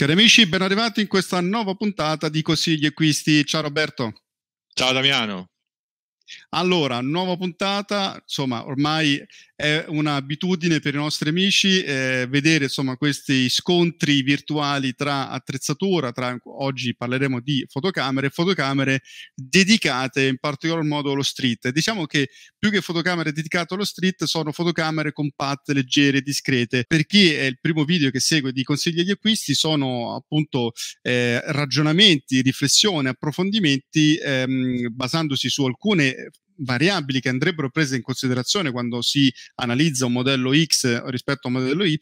Cari amici, ben arrivati in questa nuova puntata di Consigli Acquisti. Ciao Roberto. Ciao Damiano. Allora, nuova puntata, insomma, ormai è un'abitudine per i nostri amici eh, vedere insomma, questi scontri virtuali tra attrezzatura, tra, oggi parleremo di fotocamere, fotocamere dedicate in particolar modo allo street. Diciamo che più che fotocamere dedicate allo street sono fotocamere compatte, leggere, discrete. Per chi è il primo video che segue di consigli di acquisti sono appunto eh, ragionamenti, riflessioni, approfondimenti ehm, basandosi su alcune variabili che andrebbero prese in considerazione quando si analizza un modello X rispetto a un modello Y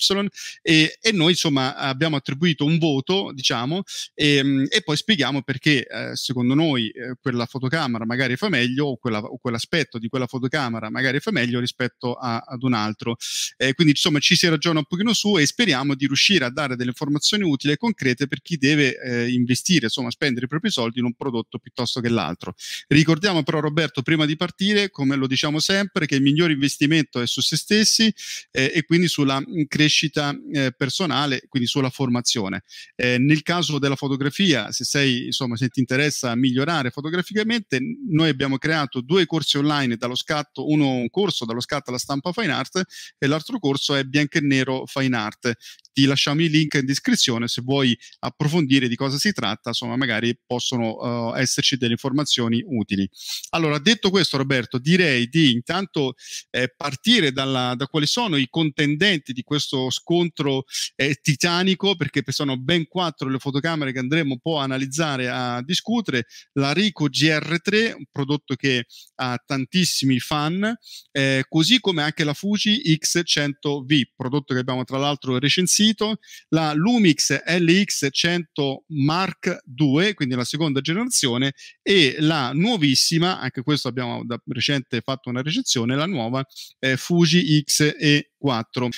e, e noi insomma abbiamo attribuito un voto, diciamo, e, ehm, e poi spieghiamo perché eh, secondo noi eh, quella fotocamera magari fa meglio o, quella, o, quell'aspetto di quella fotocamera magari fa meglio rispetto a, ad un altro. Eh, quindi insomma ci si ragiona un pochino su e speriamo di riuscire a dare delle informazioni utili e concrete per chi deve eh, investire, insomma spendere i propri soldi in un prodotto piuttosto che l'altro. Ricordiamo però Roberto prima di partire partire, come lo diciamo sempre, che il miglior investimento è su se stessi eh, e quindi sulla crescita eh, personale, quindi sulla formazione. Eh, nel caso della fotografia, se, sei, insomma, se ti interessa migliorare fotograficamente, noi abbiamo creato due corsi online dallo scatto, uno un corso dallo scatto alla stampa fine art e l'altro corso è bianco e nero fine art ti lasciamo i link in descrizione se vuoi approfondire di cosa si tratta, insomma magari possono uh, esserci delle informazioni utili. Allora, detto questo Roberto, direi di intanto eh, partire dalla, da quali sono i contendenti di questo scontro eh, titanico, perché sono ben quattro le fotocamere che andremo un po' a analizzare, a discutere, la Rico GR3, un prodotto che ha tantissimi fan, eh, così come anche la Fuji X100V, prodotto che abbiamo tra l'altro recensito sito la Lumix LX100 Mark II, quindi la seconda generazione, e la nuovissima, anche questo abbiamo da recente fatto una recensione, la nuova eh, Fuji XE4.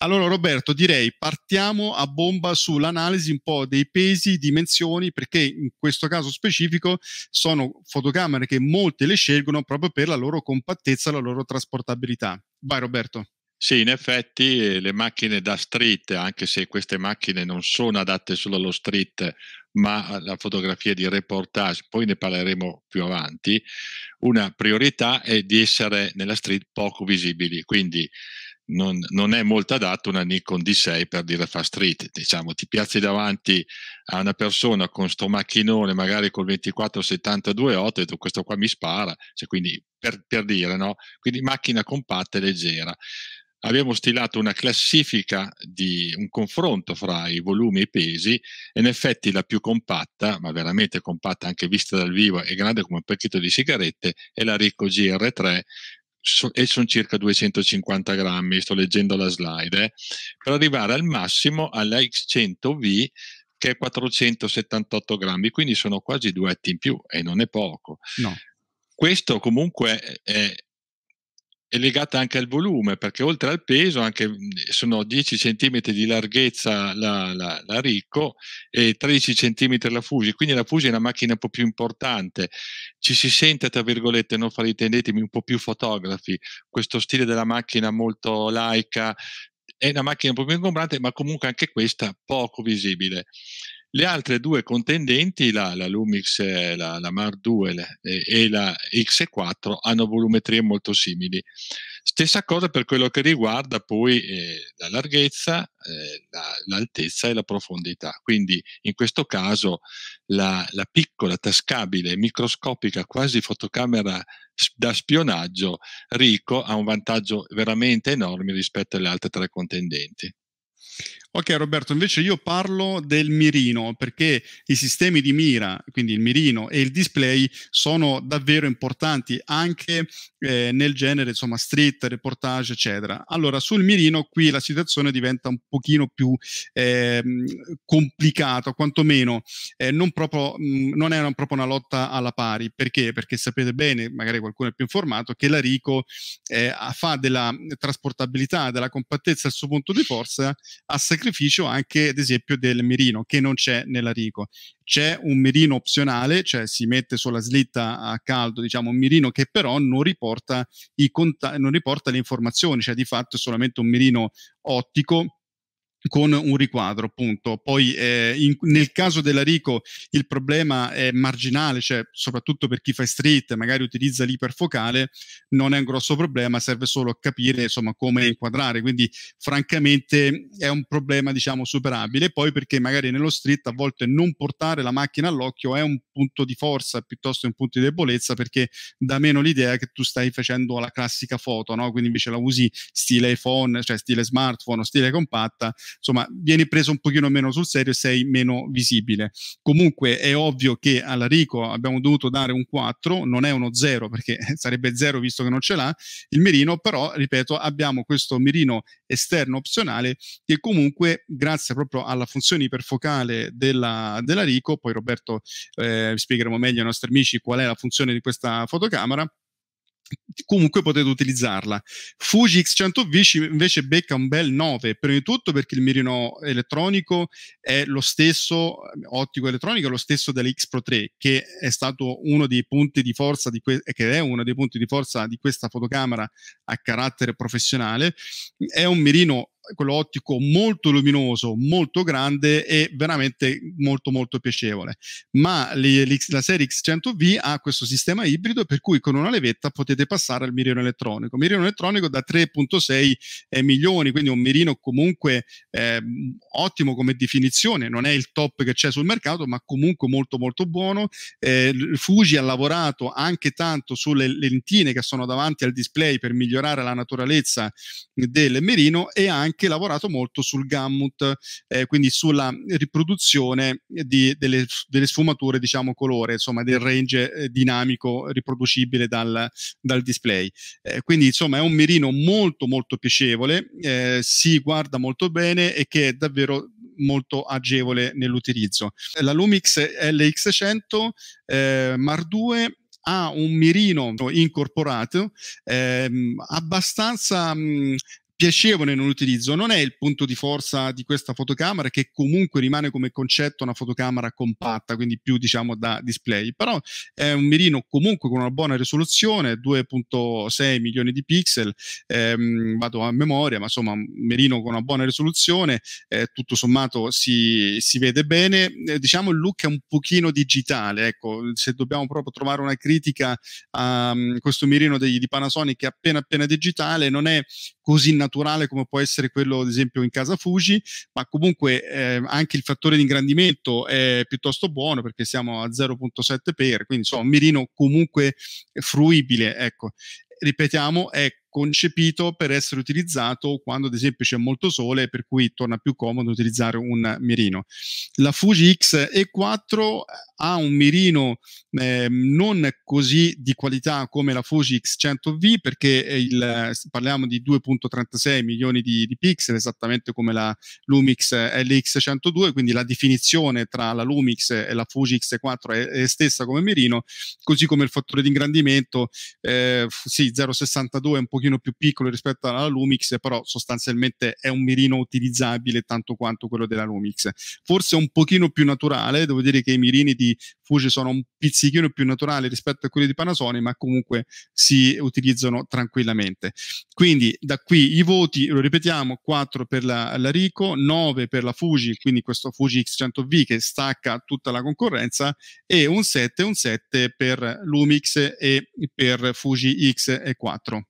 Allora Roberto, direi partiamo a bomba sull'analisi un po' dei pesi, dimensioni, perché in questo caso specifico sono fotocamere che molte le scelgono proprio per la loro compattezza, la loro trasportabilità. Vai Roberto. Sì, in effetti eh, le macchine da street, anche se queste macchine non sono adatte solo allo street, ma alla fotografia di reportage, poi ne parleremo più avanti, una priorità è di essere nella street poco visibili, quindi non, non è molto adatto una Nikon D6 per dire fa street, diciamo, ti piazzi davanti a una persona con sto macchinone magari col 24-72-8 e tu questo qua mi spara, cioè, quindi per, per dire, no? quindi macchina compatta e leggera abbiamo stilato una classifica di un confronto fra i volumi e i pesi e in effetti la più compatta, ma veramente compatta anche vista dal vivo e grande come un pacchetto di sigarette, è la Ricco GR3 e sono circa 250 grammi, sto leggendo la slide, eh, per arrivare al massimo alla X100V che è 478 grammi, quindi sono quasi due etti in più e non è poco. No. Questo comunque è, è legata anche al volume, perché oltre al peso anche, sono 10 cm di larghezza la, la, la Ricco e 13 cm la Fusi, quindi la Fusi è una macchina un po' più importante, ci si sente, tra virgolette, non fare intendetemi, un po' più fotografi, questo stile della macchina molto laica, è una macchina un po' più ingombrante, ma comunque anche questa poco visibile. Le altre due contendenti, la, la Lumix, la, la Mar 2 e, e la X4, hanno volumetrie molto simili. Stessa cosa per quello che riguarda poi eh, la larghezza, eh, la, l'altezza e la profondità. Quindi in questo caso la, la, piccola, tascabile, microscopica, quasi fotocamera da spionaggio, Rico ha un vantaggio veramente enorme rispetto alle altre tre contendenti. Ok Roberto, invece io parlo del mirino perché i sistemi di mira, quindi il mirino e il display, sono davvero importanti anche eh, nel genere, insomma, street, reportage, eccetera. Allora, sul mirino qui la situazione diventa un pochino più eh, complicata, quantomeno eh, non, proprio, mh, mm, non è una, proprio una lotta alla pari. Perché? Perché sapete bene, magari qualcuno è più informato, che la l'Arico eh, fa della mm, trasportabilità, della compattezza il suo punto di forza a seconda sacrificio anche, ad esempio, del mirino che non c'è nella Rico. C'è un mirino opzionale, cioè si mette sulla slitta a caldo, diciamo, un mirino che però non riporta, i cont- non riporta le informazioni, cioè di fatto è solamente un mirino ottico con un riquadro, appunto. Poi eh, in, nel caso della Rico il problema è marginale, cioè soprattutto per chi fa street, magari utilizza l'iperfocale, non è un grosso problema, serve solo capire insomma come inquadrare, quindi francamente è un problema diciamo superabile. Poi perché magari nello street a volte non portare la macchina all'occhio è un punto di forza piuttosto che un punto di debolezza perché dà meno l'idea che tu stai facendo la classica foto, no? Quindi invece la usi stile iPhone, cioè stile smartphone o stile compatta insomma vieni preso un pochino meno sul serio e sei meno visibile. Comunque è ovvio che alla Rico abbiamo dovuto dare un 4, non è uno 0 perché sarebbe 0 visto che non ce l'ha il mirino, però ripeto abbiamo questo mirino esterno opzionale che comunque grazie proprio alla funzione iperfocale della, della Rico, poi Roberto eh, vi spiegheremo meglio ai nostri amici qual è la funzione di questa fotocamera, comunque potete utilizzarla. Fuji X110 invece becca un bel 9, prima di tutto perché il mirino elettronico è lo stesso, ottico elettronico, è lo stesso dell'X Pro 3, che è stato uno dei punti di forza, di que- che è uno dei punti di forza di questa fotocamera a carattere professionale. È un mirino quello ottico molto luminoso, molto grande e veramente molto molto piacevole. Ma la serie X100V ha questo sistema ibrido per cui con una levetta potete passare al mirino elettronico. Mirino elettronico da 3.6 eh, milioni, quindi un mirino comunque eh, ottimo come definizione, non è il top che c'è sul mercato, ma comunque molto molto buono. Eh, Fuji ha lavorato anche tanto sulle lentine che sono davanti al display per migliorare la naturalezza del mirino e anche perché lavorato molto sul gamut, eh, quindi sulla riproduzione di, delle, delle, sfumature, diciamo, colore, insomma, del range eh, dinamico riproducibile dal, dal display. Eh, quindi, insomma, è un mirino molto, molto piacevole, eh, si guarda molto bene e che è davvero molto agevole nell'utilizzo. La Lumix LX100 eh, Mar 2 ha un mirino incorporato ehm, abbastanza mh, piacevole nell'utilizzo, non è il punto di forza di questa fotocamera che comunque rimane come concetto una fotocamera compatta, quindi più diciamo da display, però è un mirino comunque con una buona risoluzione, 2.6 milioni di pixel, ehm, vado a memoria, ma insomma un mirino con una buona risoluzione, eh, tutto sommato si, si vede bene, eh, diciamo il look è un pochino digitale, ecco, se dobbiamo proprio trovare una critica a um, questo mirino di, di Panasonic che è appena appena digitale, non è così naturale naturale come può essere quello ad esempio in casa Fuji, ma comunque eh, anche il fattore di ingrandimento è piuttosto buono perché siamo a 0.7 per, quindi insomma un mirino comunque fruibile, ecco. Ripetiamo, è concepito per essere utilizzato quando ad esempio c'è molto sole per cui torna più comodo utilizzare un mirino. La Fuji X E4 ha un mirino eh, non così di qualità come la Fuji X100V perché il, parliamo di 2.36 milioni di, di, pixel esattamente come la Lumix LX102 quindi la definizione tra la Lumix e la Fuji X4 e è, è stessa come mirino così come il fattore di ingrandimento eh, sì 0.62 è un pochino pochino più piccolo rispetto alla Lumix, però sostanzialmente è un mirino utilizzabile tanto quanto quello della Lumix. Forse un pochino più naturale, devo dire che i mirini di Fuji sono un pizzichino più naturali rispetto a quelli di Panasonic, ma comunque si utilizzano tranquillamente. Quindi da qui i voti, lo ripetiamo, 4 per la, la Rico, 9 per la Fuji, quindi questo Fuji X100V che stacca tutta la concorrenza, e un 7, un 7 per Lumix e per Fuji X4.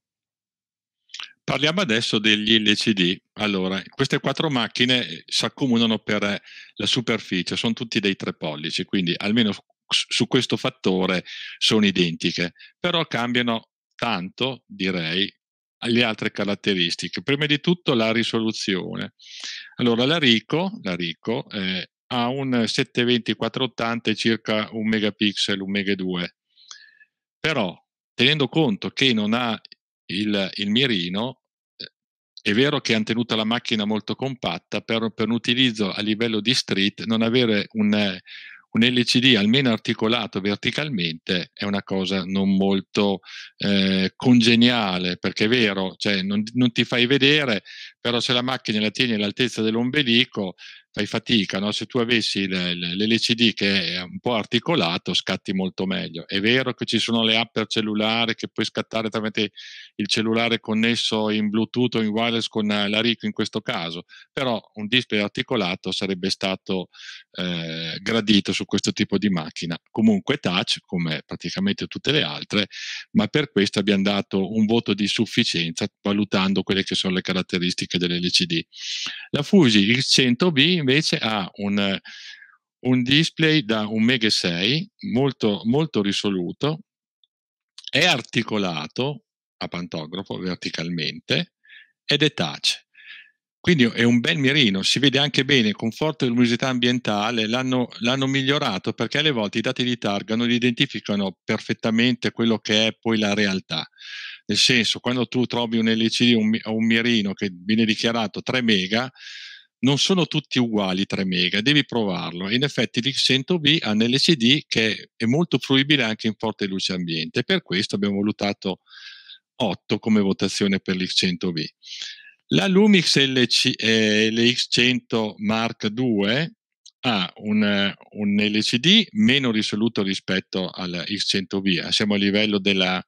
Parliamo adesso degli LCD. Allora, queste quattro macchine eh, si accomunano per eh, la superficie, sono tutti dei tre pollici, quindi almeno su questo fattore sono identiche, però cambiano tanto, direi, le altre caratteristiche. Prima di tutto la risoluzione. Allora, la Rico, la Rico eh, ha un 720-480 circa 1 megapixel, 1 mega 2, però tenendo conto che non ha il, il mirino, è vero che hanno tenuto la macchina molto compatta, però per un utilizzo a livello di street non avere un, un LCD almeno articolato verticalmente è una cosa non molto eh, congeniale, perché è vero, cioè non, non, ti fai vedere, però se la macchina la tieni all'altezza dell'ombelico, fai fatica, no? se tu avessi l'LCD che è un po' articolato scatti molto meglio. È vero che ci sono le app per cellulare che puoi scattare tramite il cellulare connesso in Bluetooth o in wireless con eh, la RIC in questo caso, però un display articolato sarebbe stato eh, gradito su questo tipo di macchina. Comunque touch, come praticamente tutte le altre, ma per questo abbiamo dato un voto di sufficienza valutando quelle che sono le caratteristiche dell'LCD. La Fuji X100B invece ha un, un display da 1,6 m molto, molto risoluto, è articolato a pantografo verticalmente ed è touch. Quindi è un bel mirino, si vede anche bene, conforto e luminosità ambientale, l'hanno, l'hanno, migliorato perché alle volte i dati di targa non identificano perfettamente quello che è poi la realtà. Nel senso, quando tu trovi un LCD o un, un mirino che viene dichiarato 3 mega, non sono tutti uguali 3 mega, devi provarlo. In effetti lx 100 v ha un LCD che è molto fruibile anche in forte luce ambiente, per questo abbiamo valutato 8 come votazione per lx 100 v La Lumix LC, eh, LX100 Mark II ha un, un LCD meno risoluto rispetto alla x 100 v ah, siamo a livello della,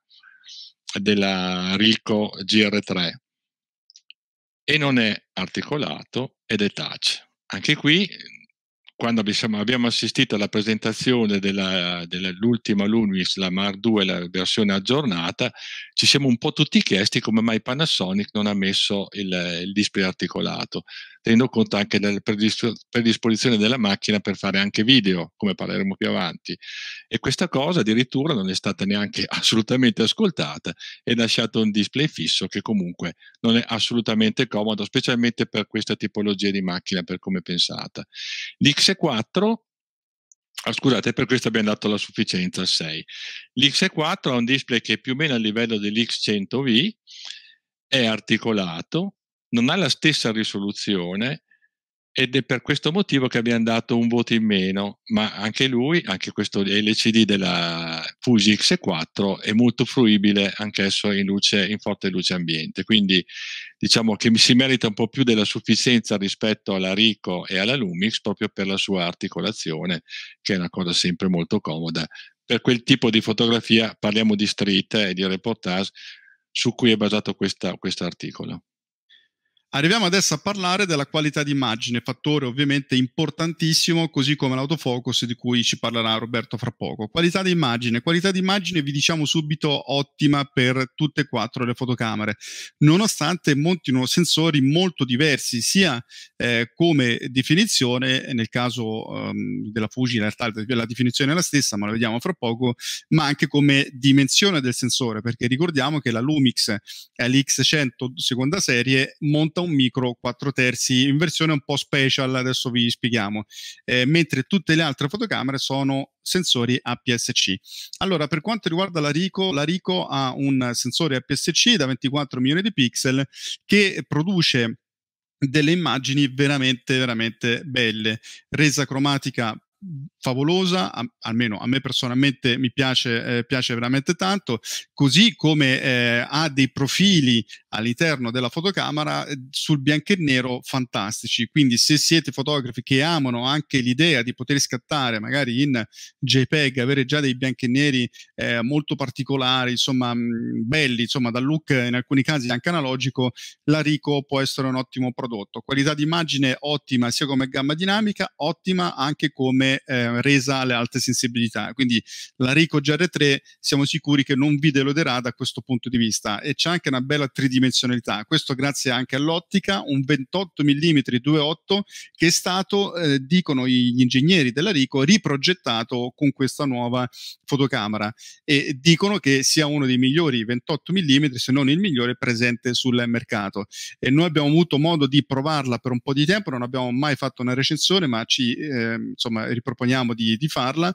della Rico GR3 e non è articolato ed è touch. Anche qui, quando abbiamo assistito alla presentazione della, dell'ultima Lunis, la Mark 2, la versione aggiornata, ci siamo un po' tutti chiesti come mai Panasonic non ha messo il, il display articolato tenendo conto anche della predisposizione della macchina per fare anche video, come parleremo più avanti. E questa cosa addirittura non è stata neanche assolutamente ascoltata ed è lasciato un display fisso che comunque non è assolutamente comodo, specialmente per questa tipologia di macchina, per come è pensata. L'X4 Ah, scusate, per questo abbiamo dato la sufficienza al 6. L'X4 ha un display che è più o meno a livello dell'X100V, è articolato, non ha la stessa risoluzione ed è per questo motivo che abbiamo dato un voto in meno, ma anche lui, anche questo LCD della Fuji X4 è molto fruibile anch'esso in, luce, in forte luce ambiente, quindi diciamo che si merita un po' più della sufficienza rispetto alla Rico e alla Lumix proprio per la sua articolazione, che è una cosa sempre molto comoda. Per quel tipo di fotografia parliamo di street e di reportage su cui è basato questo articolo. Arriviamo adesso a parlare della qualità d'immagine, fattore ovviamente importantissimo, così come l'autofocus di cui ci parlerà Roberto fra poco. Qualità d'immagine, Qualità d'immagine vi diciamo subito ottima per tutte e quattro le fotocamere, nonostante montino sensori molto diversi, sia eh, come definizione, nel caso ehm, della Fuji in realtà la definizione è la stessa, ma la vediamo fra poco, ma anche come dimensione del sensore, perché ricordiamo che la Lumix LX100 seconda serie monta diventa un micro 4 terzi in versione un po' special, adesso vi spieghiamo, eh, mentre tutte le altre fotocamere sono sensori APS-C. Allora, per quanto riguarda la Rico, la Rico ha un sensore APS-C da 24 milioni di pixel che produce delle immagini veramente veramente belle resa cromatica favolosa, a, almeno a me personalmente mi piace, eh, piace veramente tanto, così come eh, ha dei profili all'interno della fotocamera eh, sul bianco e nero fantastici, quindi se siete fotografi che amano anche l'idea di poter scattare magari in JPEG, avere già dei bianchi e neri eh, molto particolari, insomma mh, mm, belli, insomma dal look in alcuni casi anche analogico, la Rico può essere un ottimo prodotto, qualità di immagine ottima sia come gamma dinamica, ottima anche come eh, resa alle alte sensibilità. Quindi la Rico GR3 siamo sicuri che non vi deluderà da questo punto di vista e c'è anche una bella tridimensionalità. Questo grazie anche all'ottica, un 28 mm 2.8 che è stato, eh, dicono gli ingegneri della Rico, riprogettato con questa nuova fotocamera e dicono che sia uno dei migliori 28 mm, se non il migliore presente sul mercato. E noi abbiamo avuto modo di provarla per un po' di tempo, non abbiamo mai fatto una recensione, ma ci eh, insomma, riproponiamo di, di farla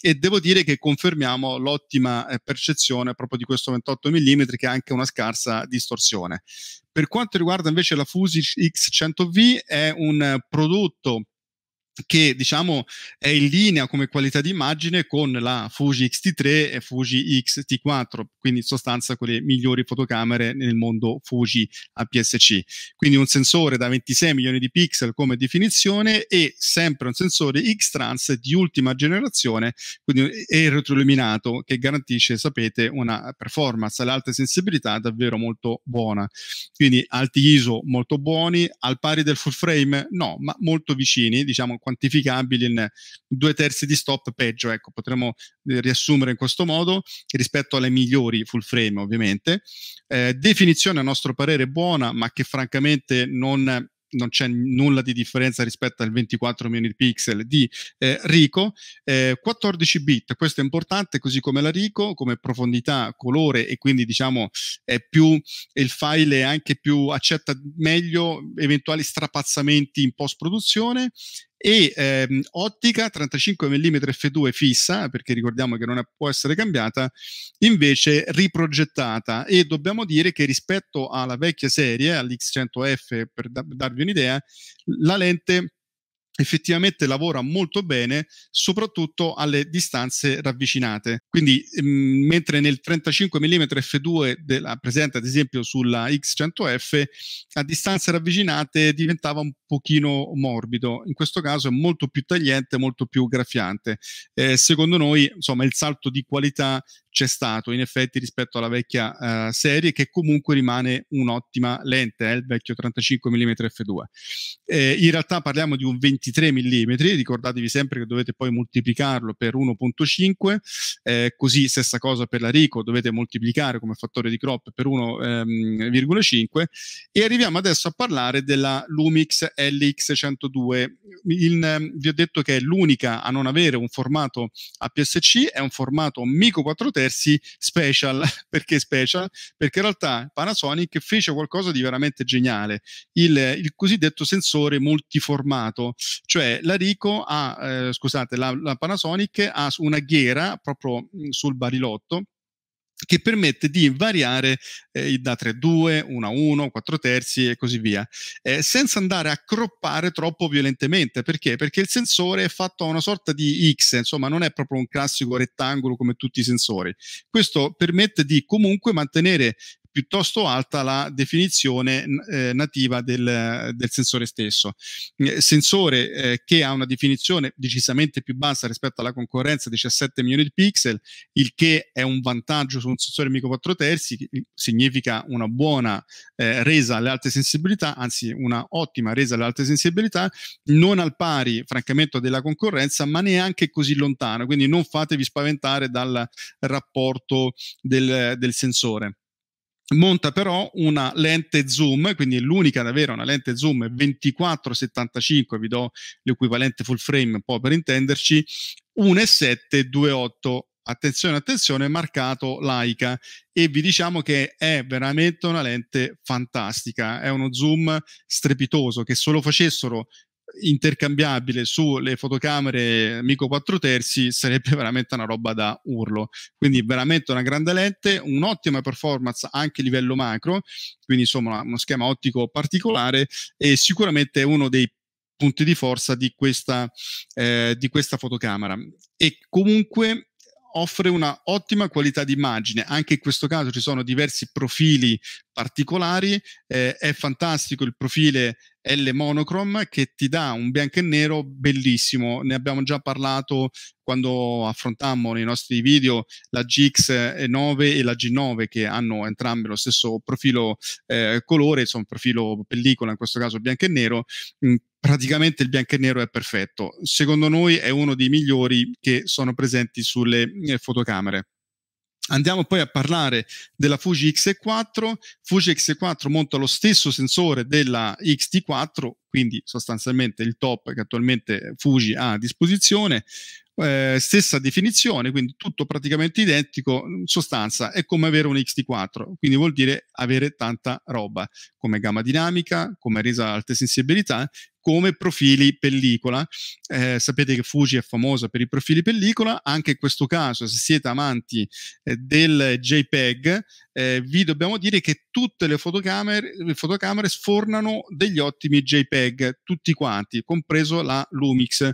e devo dire che confermiamo l'ottima eh, percezione proprio di questo 28 mm che ha anche una scarsa distorsione. Per quanto riguarda invece la Fusi X100V è un prodotto che diciamo è in linea come qualità di immagine con la Fuji X-T3 e Fuji X-T4, quindi in sostanza con le migliori fotocamere nel mondo Fuji APS-C. Quindi un sensore da 26 milioni di pixel come definizione e sempre un sensore X-Trans di ultima generazione, quindi è retroilluminato che garantisce, sapete, una performance all'alta sensibilità davvero molto buona. Quindi alti ISO molto buoni, al pari del full frame no, ma molto vicini, diciamo quantificabili in due terzi di stop peggio, ecco, potremmo eh, riassumere in questo modo rispetto alle migliori full frame ovviamente. Eh, definizione a nostro parere buona, ma che francamente non non c'è nulla di differenza rispetto al 24 milioni di pixel di eh, Rico, eh, 14 bit, questo è importante, così come la Rico, come profondità, colore e quindi diciamo è più il file è anche più accetta meglio eventuali strapazzamenti in post produzione e ehm, ottica 35 mm f2 fissa perché ricordiamo che non è, può essere cambiata invece riprogettata e dobbiamo dire che rispetto alla vecchia serie all'X100F per da- darvi un'idea la lente effettivamente lavora molto bene soprattutto alle distanze ravvicinate quindi mh, mm, mentre nel 35 mm f2 della, presente ad esempio sulla X100F a distanze ravvicinate diventava un pochino morbido in questo caso è molto più tagliente molto più graffiante eh, secondo noi insomma il salto di qualità c'è stato in effetti rispetto alla vecchia uh, serie che comunque rimane un'ottima lente, è eh, il vecchio 35 mm f2. Eh, in realtà parliamo di un 23 mm, ricordatevi sempre che dovete poi moltiplicarlo per 1.5, eh, così stessa cosa per la Rico, dovete moltiplicare come fattore di crop per 1,5 ehm, e arriviamo adesso a parlare della Lumix LX102. Il, ehm, vi ho detto che è l'unica a non avere un formato APS-C, è un formato MICO 4 terzi versi special. Perché special? Perché in realtà Panasonic fece qualcosa di veramente geniale, il, il cosiddetto sensore multiformato, cioè la Rico ha, eh, scusate, la, la Panasonic ha una ghiera proprio mm, sul barilotto che permette di variare eh, da 3-2, a 1-1, a 4 terzi e così via, eh, senza andare a croppare troppo violentemente. Perché? Perché il sensore è fatto a una sorta di X, insomma non è proprio un classico rettangolo come tutti i sensori. Questo permette di comunque mantenere piuttosto alta la definizione eh, nativa del, del, sensore stesso. Eh, sensore eh, che ha una definizione decisamente più bassa rispetto alla concorrenza, 17 milioni di pixel, il che è un vantaggio su un sensore micro 4 terzi, significa una buona eh, resa alle alte sensibilità, anzi una ottima resa alle alte sensibilità, non al pari francamente della concorrenza, ma neanche così lontano, quindi non fatevi spaventare dal rapporto del, del sensore monta però una lente zoom, quindi è l'unica ad avere una lente zoom 24-75, vi do l'equivalente full frame un po' per intenderci, 1.728 attenzione, attenzione, marcato laica e vi diciamo che è veramente una lente fantastica, è uno zoom strepitoso che se lo facessero intercambiabile sulle fotocamere Mico 4 terzi sarebbe veramente una roba da urlo. Quindi veramente una grande lente, un'ottima performance anche a livello macro, quindi insomma uno schema ottico particolare e sicuramente uno dei punti di forza di questa, eh, di questa fotocamera. E comunque offre una ottima qualità di immagine. Anche in questo caso ci sono diversi profili particolari, eh, è fantastico il profile l monochrome che ti dà un bianco e nero bellissimo. Ne abbiamo già parlato quando affrontammo nei nostri video la GX9 e la G9 che hanno entrambe lo stesso profilo eh, colore, insomma profilo pellicola, in questo caso bianco e nero. Mm, praticamente il bianco e nero è perfetto. Secondo noi è uno dei migliori che sono presenti sulle eh, fotocamere. Andiamo poi a parlare della Fuji X4. Fuji X4 monta lo stesso sensore della XT4, quindi sostanzialmente il top che attualmente Fuji ha a disposizione. Eh, stessa definizione, quindi tutto praticamente identico, in sostanza è come avere un XT4, quindi vuol dire avere tanta roba come gamma dinamica, come resa alte sensibilità come profili pellicola. Eh, sapete che Fuji è famosa per i profili pellicola, anche in questo caso, se siete amanti eh, del JPEG, eh, vi dobbiamo dire che tutte le fotocamere, le fotocamere sfornano degli ottimi JPEG, tutti quanti, compreso la Lumix.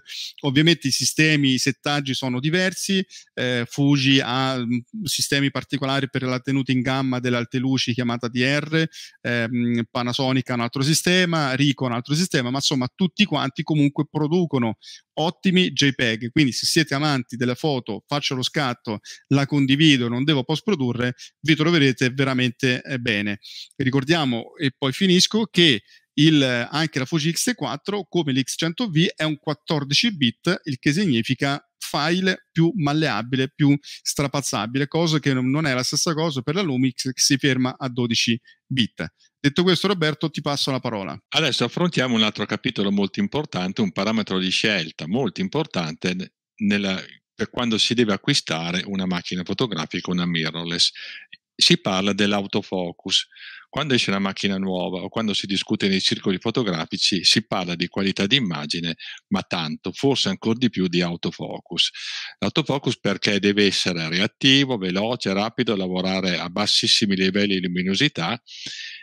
Ovviamente i sistemi, i settaggi sono diversi, eh, Fuji ha mm, sistemi particolari per la tenuta in gamma delle alte luci chiamata DR, ehm, Panasonic ha un altro sistema, Rico ha un altro sistema, ma insomma ma tutti quanti comunque producono ottimi JPEG. Quindi se siete amanti della foto, faccio lo scatto, la condivido, non devo post produrre, vi troverete veramente eh, bene. ricordiamo, e poi finisco, che il, anche la Fuji X4 come l'X100V è un 14 bit, il che significa file più malleabile, più strapazzabile, cosa che non è la stessa cosa per la Lumix che si ferma a 12 bit. Detto questo, Roberto, ti passo la parola. Adesso affrontiamo un altro capitolo molto importante, un parametro di scelta molto importante nella, per quando si deve acquistare una macchina fotografica, una mirrorless. Si parla dell'autofocus quando esce una macchina nuova o quando si discute nei circoli fotografici si parla di qualità di immagine, ma tanto, forse ancora di più di autofocus. L'autofocus perché deve essere reattivo, veloce, rapido, lavorare a bassissimi livelli di luminosità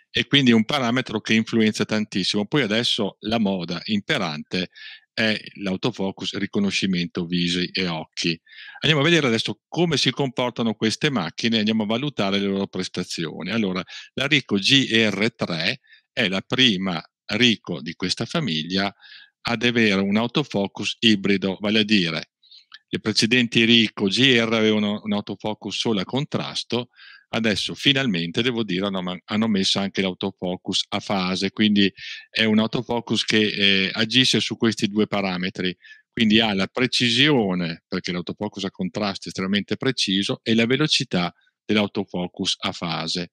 e quindi un parametro che influenza tantissimo. Poi adesso la moda imperante è l'autofocus riconoscimento visi e occhi. Andiamo a vedere adesso come si comportano queste macchine e andiamo a valutare le loro prestazioni. Allora, la Rico GR3 è la prima Rico di questa famiglia ad avere un autofocus ibrido, vale a dire le precedenti Rico GR avevano un autofocus solo a contrasto, Adesso finalmente devo dire hanno, hanno messo anche l'autofocus a fase, quindi è un autofocus che eh, agisce su questi due parametri, quindi ha la precisione, perché l'autofocus a contrasto è estremamente preciso, e la velocità dell'autofocus a fase.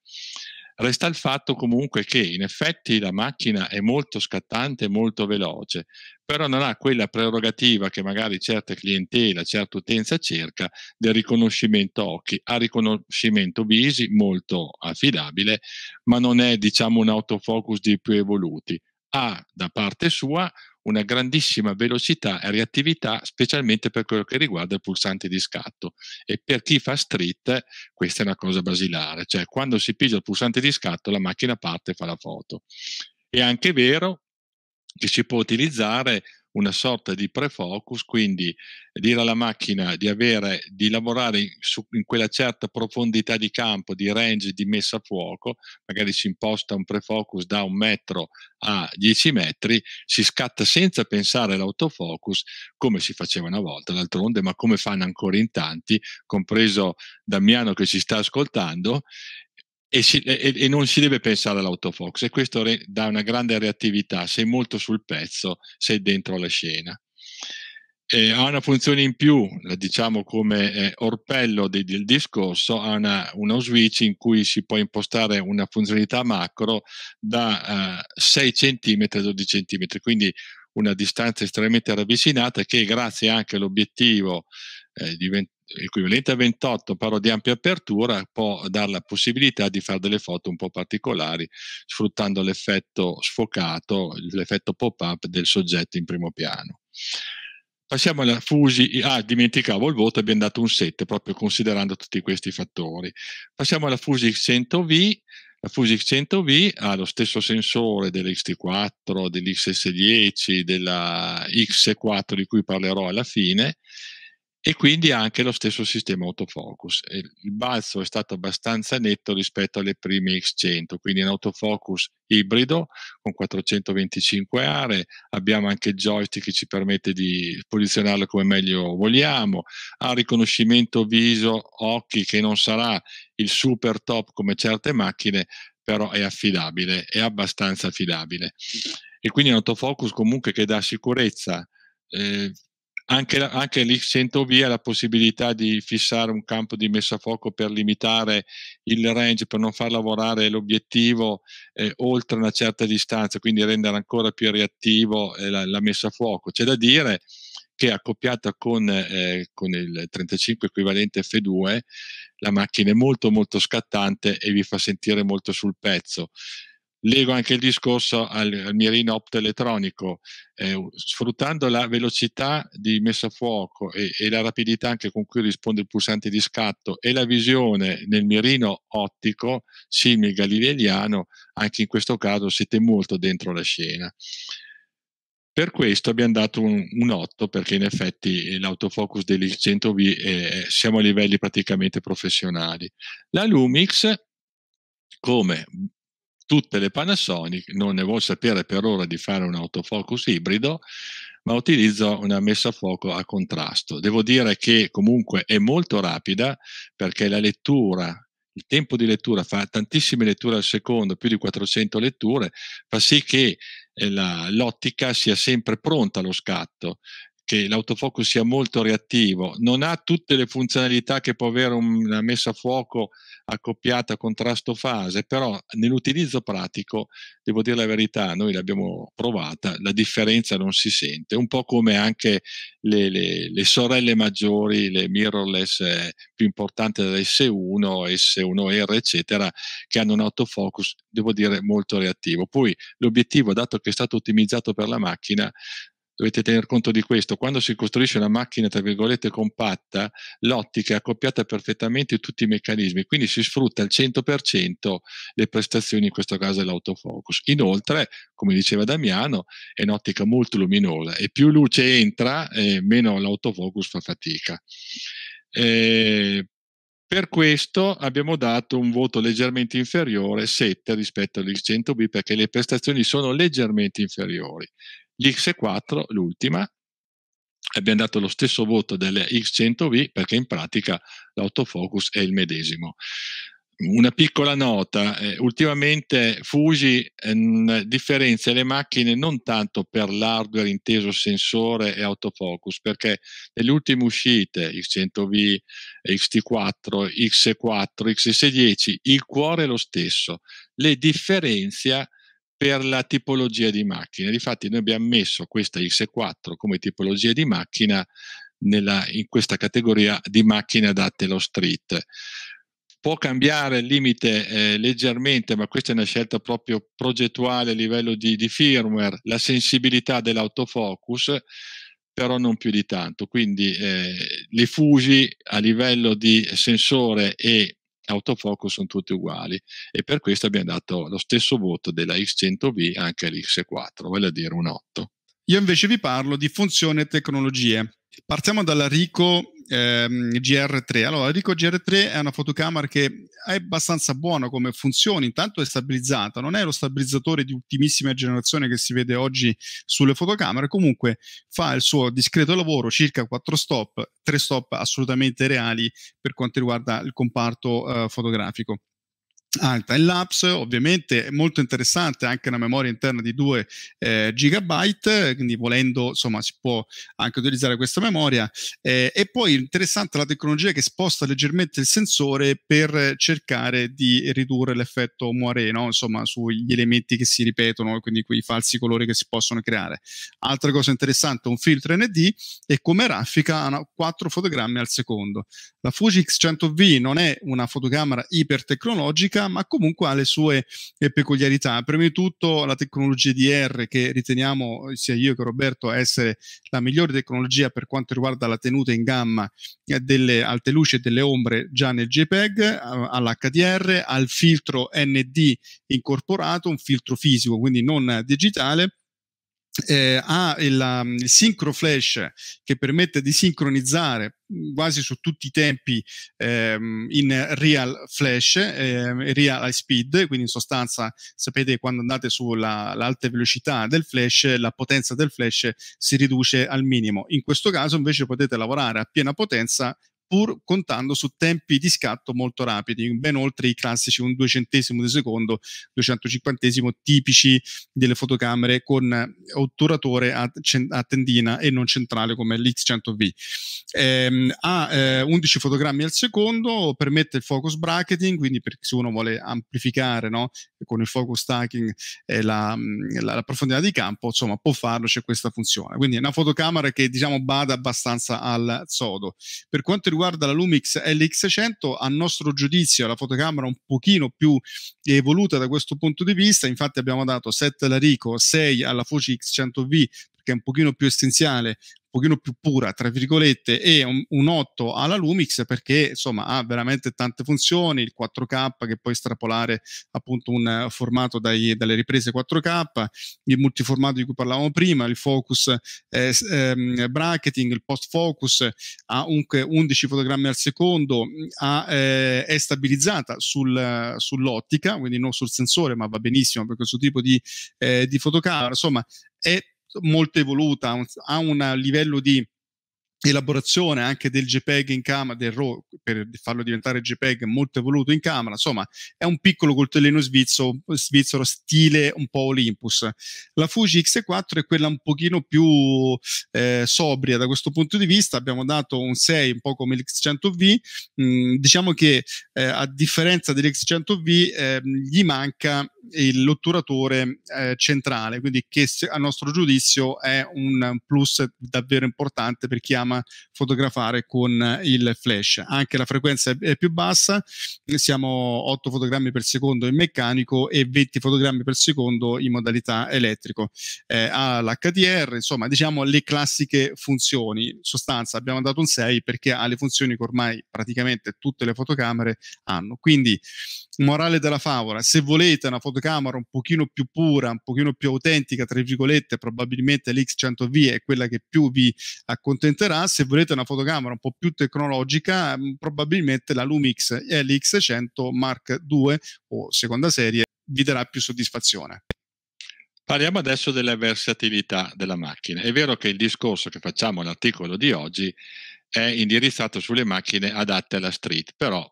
Resta il fatto comunque che in effetti la macchina è molto scattante, molto veloce, però non ha quella prerogativa che magari certa clientela, certa utenza cerca del riconoscimento occhi. Ha riconoscimento visi molto affidabile, ma non è diciamo un autofocus dei più evoluti. Ha da parte sua una grandissima velocità e reattività, specialmente per quello che riguarda il pulsante di scatto. E per chi fa street, questa è una cosa basilare, cioè quando si pigia il pulsante di scatto la macchina parte e fa la foto. È anche vero che si può utilizzare una sorta di pre-focus, quindi dire alla macchina di, avere, di lavorare su, in quella certa profondità di campo, di range di messa a fuoco, magari si imposta un pre-focus da un metro a dieci metri, si scatta senza pensare all'autofocus come si faceva una volta d'altronde, ma come fanno ancora in tanti, compreso Damiano che ci sta ascoltando, e, si, e, e, non si deve pensare all'autofox e questo re, dà una grande reattività, sei molto sul pezzo, sei dentro la scena. E ha una funzione in più, diciamo come eh, orpello di, del discorso, ha una, uno switch in cui si può impostare una funzionalità macro da eh, 6 cm a 12 cm, quindi una distanza estremamente ravvicinata che grazie anche all'obiettivo eh, di 20, equivalente a 28 però di ampia apertura può dare la possibilità di fare delle foto un po' particolari sfruttando l'effetto sfocato, l'effetto pop-up del soggetto in primo piano. Passiamo alla Fuji, ah dimenticavo il voto, abbiamo dato un 7 proprio considerando tutti questi fattori. Passiamo alla Fuji 100V, la Fuji 100V ha lo stesso sensore dell'XT4, dell'XS10, della X4 di cui parlerò alla fine, e quindi anche lo stesso sistema autofocus. Il balzo è stato abbastanza netto rispetto alle prime X100, quindi un autofocus ibrido con 425 aree, abbiamo anche il joystick che ci permette di posizionarlo come meglio vogliamo, ha riconoscimento viso, occhi che non sarà il super top come certe macchine, però è affidabile, è abbastanza affidabile. E quindi un autofocus comunque che dà sicurezza, eh, anche, anche l'X100V la possibilità di fissare un campo di messa a fuoco per limitare il range, per non far lavorare l'obiettivo eh, oltre una certa distanza, quindi rendere ancora più reattivo eh, la, la, messa a fuoco. C'è da dire che accoppiata con, eh, con, il 35 equivalente F2 la macchina è molto molto scattante e vi fa sentire molto sul pezzo. Lego anche il discorso al, al mirino optoelettronico, eh, sfruttando la velocità di messa a fuoco e, e, la rapidità anche con cui risponde il pulsante di scatto e la visione nel mirino ottico simile galileiano, anche in questo caso siete molto dentro la scena. Per questo abbiamo dato un, un 8 perché in effetti eh, l'autofocus dell'X100V eh, eh, siamo a livelli praticamente professionali. La Lumix come tutte le Panasonic, non ne vuol sapere per ora di fare un autofocus ibrido, ma utilizzo una messa a fuoco a contrasto. Devo dire che comunque è molto rapida perché la lettura il tempo di lettura fa tantissime letture al secondo, più di 400 letture, fa sì che eh, l'ottica sia sempre pronta allo scatto che l'autofocus sia molto reattivo, non ha tutte le funzionalità che può avere una messa a fuoco accoppiata contrasto fase, però nell'utilizzo pratico, devo dire la verità, noi l'abbiamo provata, la differenza non si sente, un po' come anche le, le, le sorelle maggiori, le mirrorless eh, più importanti da s 1 s S1R, eccetera, che hanno un autofocus, devo dire, molto reattivo. Poi l'obiettivo, dato che è stato ottimizzato per la macchina, dovete tener conto di questo, quando si costruisce una macchina, tra virgolette, compatta, l'ottica è accoppiata perfettamente a tutti i meccanismi, quindi si sfrutta al 100% le prestazioni, in questo caso l'autofocus. Inoltre, come diceva Damiano, è un'ottica molto luminosa e più luce entra, eh, meno l'autofocus fa fatica. Eh, per questo abbiamo dato un voto leggermente inferiore, 7 rispetto all'X100B, perché le prestazioni sono leggermente inferiori lx 4 l'ultima, abbiamo dato lo stesso voto delle X100V perché in pratica l'autofocus è il medesimo. Una piccola nota, eh, ultimamente Fuji eh, differenzia le macchine non tanto per l'hardware inteso sensore e autofocus, perché nelle ultime uscite X100V, XT4, X4, XS10, il cuore è lo stesso, le differenzia per la tipologia di macchina. Difatti noi abbiamo messo questa X4 come tipologia di macchina nella, in questa categoria di macchine adatte allo street. Può cambiare il limite eh, leggermente, ma questa è una scelta proprio progettuale a livello di, di firmware, la sensibilità dell'autofocus, però non più di tanto. Quindi eh, le fusi a livello di sensore e autofocus sono tutti uguali e per questo abbiamo dato lo stesso voto della X100V anche all'X4, vale a dire un 8. Io invece vi parlo di funzione e tecnologie. Partiamo dalla Rico ehm, GR3. Allora, Rico GR3 è una fotocamera che è abbastanza buona come funzione, intanto è stabilizzata, non è lo stabilizzatore di ultimissima generazione che si vede oggi sulle fotocamere, comunque fa il suo discreto lavoro, circa 4 stop, 3 stop assolutamente reali per quanto riguarda il comparto eh, fotografico. Al time lapse, ovviamente è molto interessante, anche una memoria interna di 2 eh, GB, quindi volendo insomma si può anche utilizzare questa memoria. Eh, e poi interessante la tecnologia che sposta leggermente il sensore per cercare di ridurre l'effetto moiré, no? insomma sugli elementi che si ripetono, quindi quei falsi colori che si possono creare. Altra cosa interessante, un filtro ND e come raffica hanno 4 fotogrammi al secondo. La Fuji X100V non è una fotocamera ipertecnologica, tecnologica, ma comunque ha le sue eh, peculiarità. Prima di tutto la tecnologia DR, che riteniamo sia io che Roberto essere la migliore tecnologia per quanto riguarda la tenuta in gamma eh, delle alte luci e delle ombre già nel JPEG, all'HDR, al filtro ND incorporato, un filtro fisico, quindi non digitale. Eh, ha il, il mm, sincro flash che permette di sincronizzare quasi su tutti i tempi ehm, in real flash, ehm, real high speed, quindi in sostanza sapete che quando andate sull'alta velocità del flash, la potenza del flash si riduce al minimo. In questo caso invece potete lavorare a piena potenza pur contando su tempi di scatto molto rapidi, ben oltre i classici un duecentesimo di secondo, 250 tipici delle fotocamere con otturatore a, a, tendina e non centrale come l'X100V. Eh, ha eh, 11 fotogrammi al secondo, permette il focus bracketing, quindi per, se uno vuole amplificare no, con il focus stacking eh, la, mm, la, la, profondità di campo, insomma può farlo, c'è questa funzione. Quindi è una fotocamera che diciamo bada abbastanza al sodo. Per quanto riguarda riguarda la Lumix LX100, a nostro giudizio la fotocamera un pochino più evoluta da questo punto di vista, infatti abbiamo dato 7 alla Rico, 6 alla Fuji X100V, che è un pochino più essenziale, pochino più pura, tra virgolette, e un, un 8 alla Lumix perché insomma ha veramente tante funzioni, il 4K che puoi estrapolare appunto un formato dai, dalle riprese 4K, il multiformato di cui parlavamo prima, il focus eh, eh, bracketing, il post focus, ha un, 11 fotogrammi al secondo, ha, eh, è stabilizzata sul, sull'ottica, quindi non sul sensore, ma va benissimo per questo tipo di, eh, di fotocamera, insomma è molto evoluta, ha un livello di elaborazione anche del JPEG in camera, del RAW, per farlo diventare JPEG molto evoluto in camera, insomma è un piccolo coltellino svizzero, svizzero stile un po' Olympus. La Fuji X4 è quella un pochino più eh, sobria da questo punto di vista, abbiamo dato un 6 un po' come l'X100V, mm, diciamo che eh, a differenza dell'X100V eh, gli manca il, l'otturatore eh, centrale, quindi che a nostro giudizio è un plus davvero importante per chi ama ama fotografare con il flash. Anche la frequenza è più bassa, siamo 8 fotogrammi per secondo in meccanico e 20 fotogrammi per secondo in modalità elettrico. Eh, ha l'HDR, insomma, diciamo le classiche funzioni. In sostanza abbiamo dato un 6 perché ha le funzioni che ormai praticamente tutte le fotocamere hanno. Quindi morale della favola, se volete una fotocamera un pochino più pura, un pochino più autentica, tra virgolette, probabilmente l'X100V è quella che più vi accontenterà se volete una fotocamera un po' più tecnologica mm, probabilmente la Lumix LX100 Mark II o seconda serie vi darà più soddisfazione. Parliamo adesso della versatilità della macchina. È vero che il discorso che facciamo all'articolo di oggi è indirizzato sulle macchine adatte alla street, però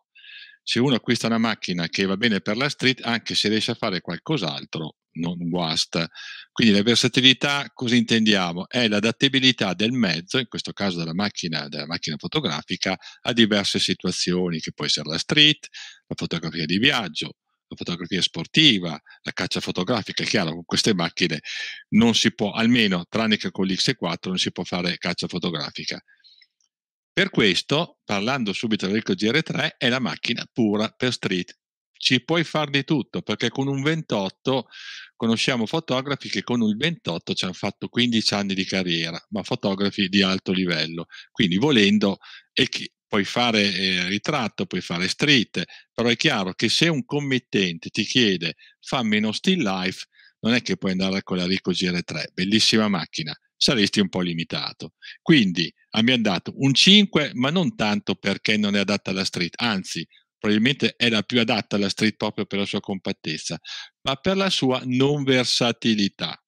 se uno acquista una macchina che va bene per la street, anche se riesce a fare qualcos'altro, non guasta. Quindi la versatilità, cosa intendiamo? È l'adattabilità del mezzo, in questo caso della macchina, della macchina fotografica, a diverse situazioni, che può essere la street, la fotografia di viaggio, la fotografia sportiva, la caccia fotografica, è chiaro, con queste macchine non si può, almeno tranne che con l'X4, non si può fare caccia fotografica. Per questo, parlando subito del GR3, è la macchina pura per street. Ci puoi far di tutto perché con un 28 conosciamo fotografi che con un 28 ci hanno fatto 15 anni di carriera, ma fotografi di alto livello. Quindi volendo e chi, puoi fare eh, ritratto, puoi fare street, però è chiaro che se un committente ti chiede fammi uno still life, non è che puoi andare con la Rico GR3, bellissima macchina, saresti un po' limitato. Quindi abbiamo dato un 5, ma non tanto perché non è adatta alla street, anzi probabilmente è la più adatta alla street proprio per la sua compattezza, ma per la sua non versatilità.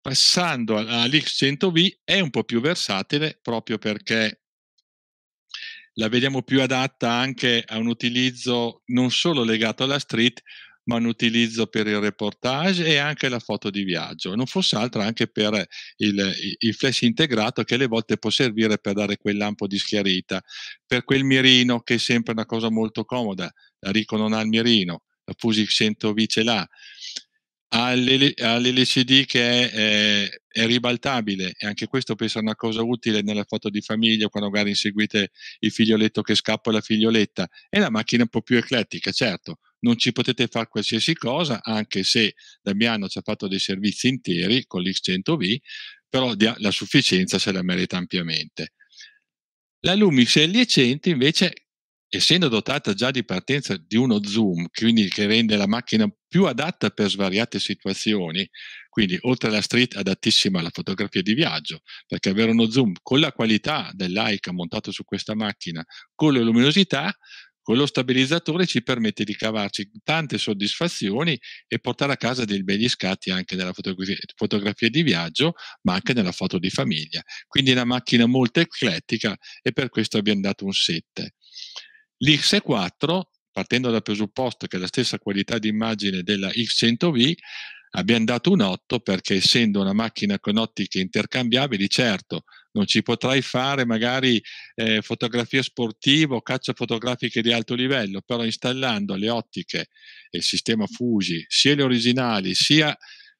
Passando all'X100V è un po' più versatile proprio perché la vediamo più adatta anche a un utilizzo non solo legato alla street, ma un utilizzo per il reportage e anche la foto di viaggio, non fosse altro anche per il, il flash integrato che alle volte può servire per dare quel lampo di schiarita, per quel mirino che è sempre una cosa molto comoda, la Rico non ha il mirino, la Fusic 100V ce l'ha, all'LCD che è, eh, è, ribaltabile e anche questo penso è una cosa utile nella foto di famiglia quando magari inseguite il figlioletto che scappa e la figlioletta è una macchina un po' più eclettica certo non ci potete fare qualsiasi cosa, anche se Damiano ci ha fatto dei servizi interi con l'X100V, però la sufficienza se la merita ampiamente. La Lumix L100 invece, essendo dotata già di partenza di uno zoom, quindi che rende la macchina più adatta per svariate situazioni, quindi oltre alla street adattissima alla fotografia di viaggio, perché avere uno zoom con la qualità dell'AICA montato su questa macchina, con le luminosità, quello stabilizzatore ci permette di cavarci tante soddisfazioni e portare a casa dei begli scatti anche nella fotografia, fotografia, di viaggio, ma anche nella foto di famiglia. Quindi è una macchina molto eclettica e per questo abbiamo dato un 7. L'X4, partendo dal presupposto che è la stessa qualità di immagine della X100V, abbiamo dato un 8 perché essendo una macchina con ottiche intercambiabili, certo, non ci potrai fare magari eh, fotografia sportiva o caccia fotografiche di alto livello, però installando le ottiche e il sistema Fuji, sia le originali, sia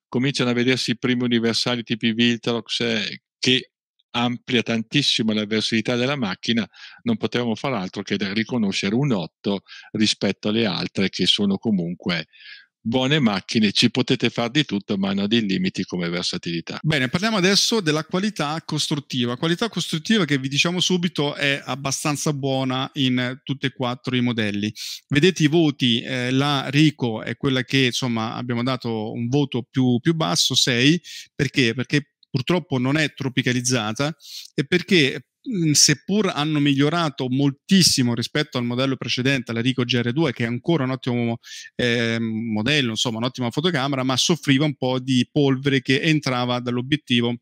cominciano a vedersi i primi universali tipi Viltrox eh, che amplia tantissimo la versatilità della macchina, non potevamo far altro che riconoscere un 8 rispetto alle altre che sono comunque buone macchine, ci potete fare di tutto, ma hanno dei limiti come versatilità. Bene, parliamo adesso della qualità costruttiva. Qualità costruttiva che vi diciamo subito è abbastanza buona in tutti e quattro i modelli. Vedete i voti, eh, la Rico è quella che insomma abbiamo dato un voto più, più basso, 6, perché? Perché purtroppo non è tropicalizzata e perché Mhmm, seppur hanno migliorato moltissimo rispetto al modello precedente, la Rico GR2, che è ancora un ottimo eh, modello, insomma, un'ottima fotocamera, ma soffriva un po' di polvere che entrava dall'obiettivo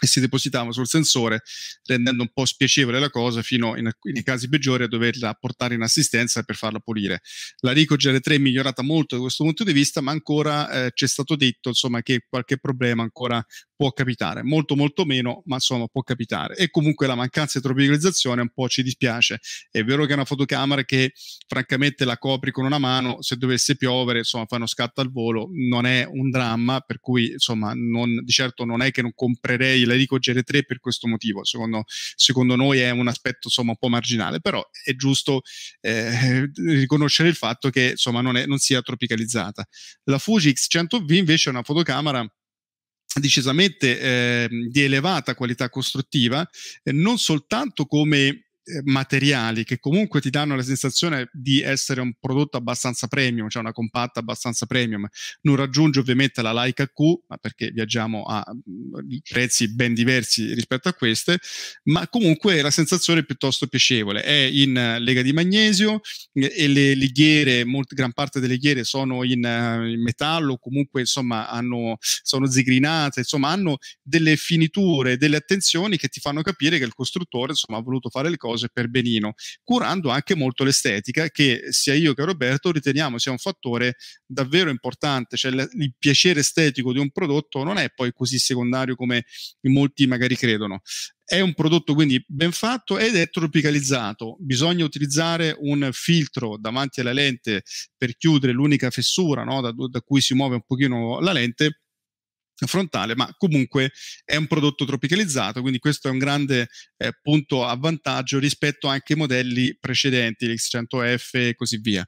e si depositava sul sensore, rendendo un po' spiacevole la cosa, fino in alcuni casi peggiori a doverla portare in assistenza per farla pulire. La Rico GR3 è migliorata molto da questo punto di vista, ma ancora eh, c'è stato detto insomma, che qualche problema ancora può capitare, molto molto meno, ma insomma può capitare. E comunque la mancanza di tropicalizzazione un po' ci dispiace. È vero che è una fotocamera che francamente la copri con una mano, se dovesse piovere, insomma, fa uno scatto al volo, non è un dramma, per cui insomma, non, di certo non è che non comprerei la Rico GR3 per questo motivo. Secondo, secondo noi è un aspetto insomma un po' marginale, però è giusto eh, riconoscere il fatto che insomma non, è, non sia tropicalizzata. La Fuji X100V invece è una fotocamera decisamente eh, di elevata qualità costruttiva, eh, non soltanto come eh, materiali che comunque ti danno la sensazione di essere un prodotto abbastanza premium, cioè una compatta abbastanza premium. Non raggiunge ovviamente la Leica Q, ma perché viaggiamo a mm, prezzi ben diversi rispetto a queste, ma comunque la sensazione è piuttosto piacevole. È in eh, lega di magnesio eh, e le lighiere, molta, gran parte delle lighiere sono in, in metallo, comunque insomma hanno, sono zigrinate, insomma hanno delle finiture, delle attenzioni che ti fanno capire che il costruttore insomma ha voluto fare le cose cose per benino, curando anche molto l'estetica che sia io che Roberto riteniamo sia un fattore davvero importante, cioè il piacere estetico di un prodotto non è poi così secondario come molti magari credono. È un prodotto quindi ben fatto ed è tropicalizzato. Bisogna utilizzare un filtro davanti alla lente per chiudere l'unica fessura no? da, da cui si muove un pochino la lente frontale, ma comunque è un prodotto tropicalizzato, quindi questo è un grande eh, punto a vantaggio rispetto anche ai modelli precedenti, l'X100F e così via.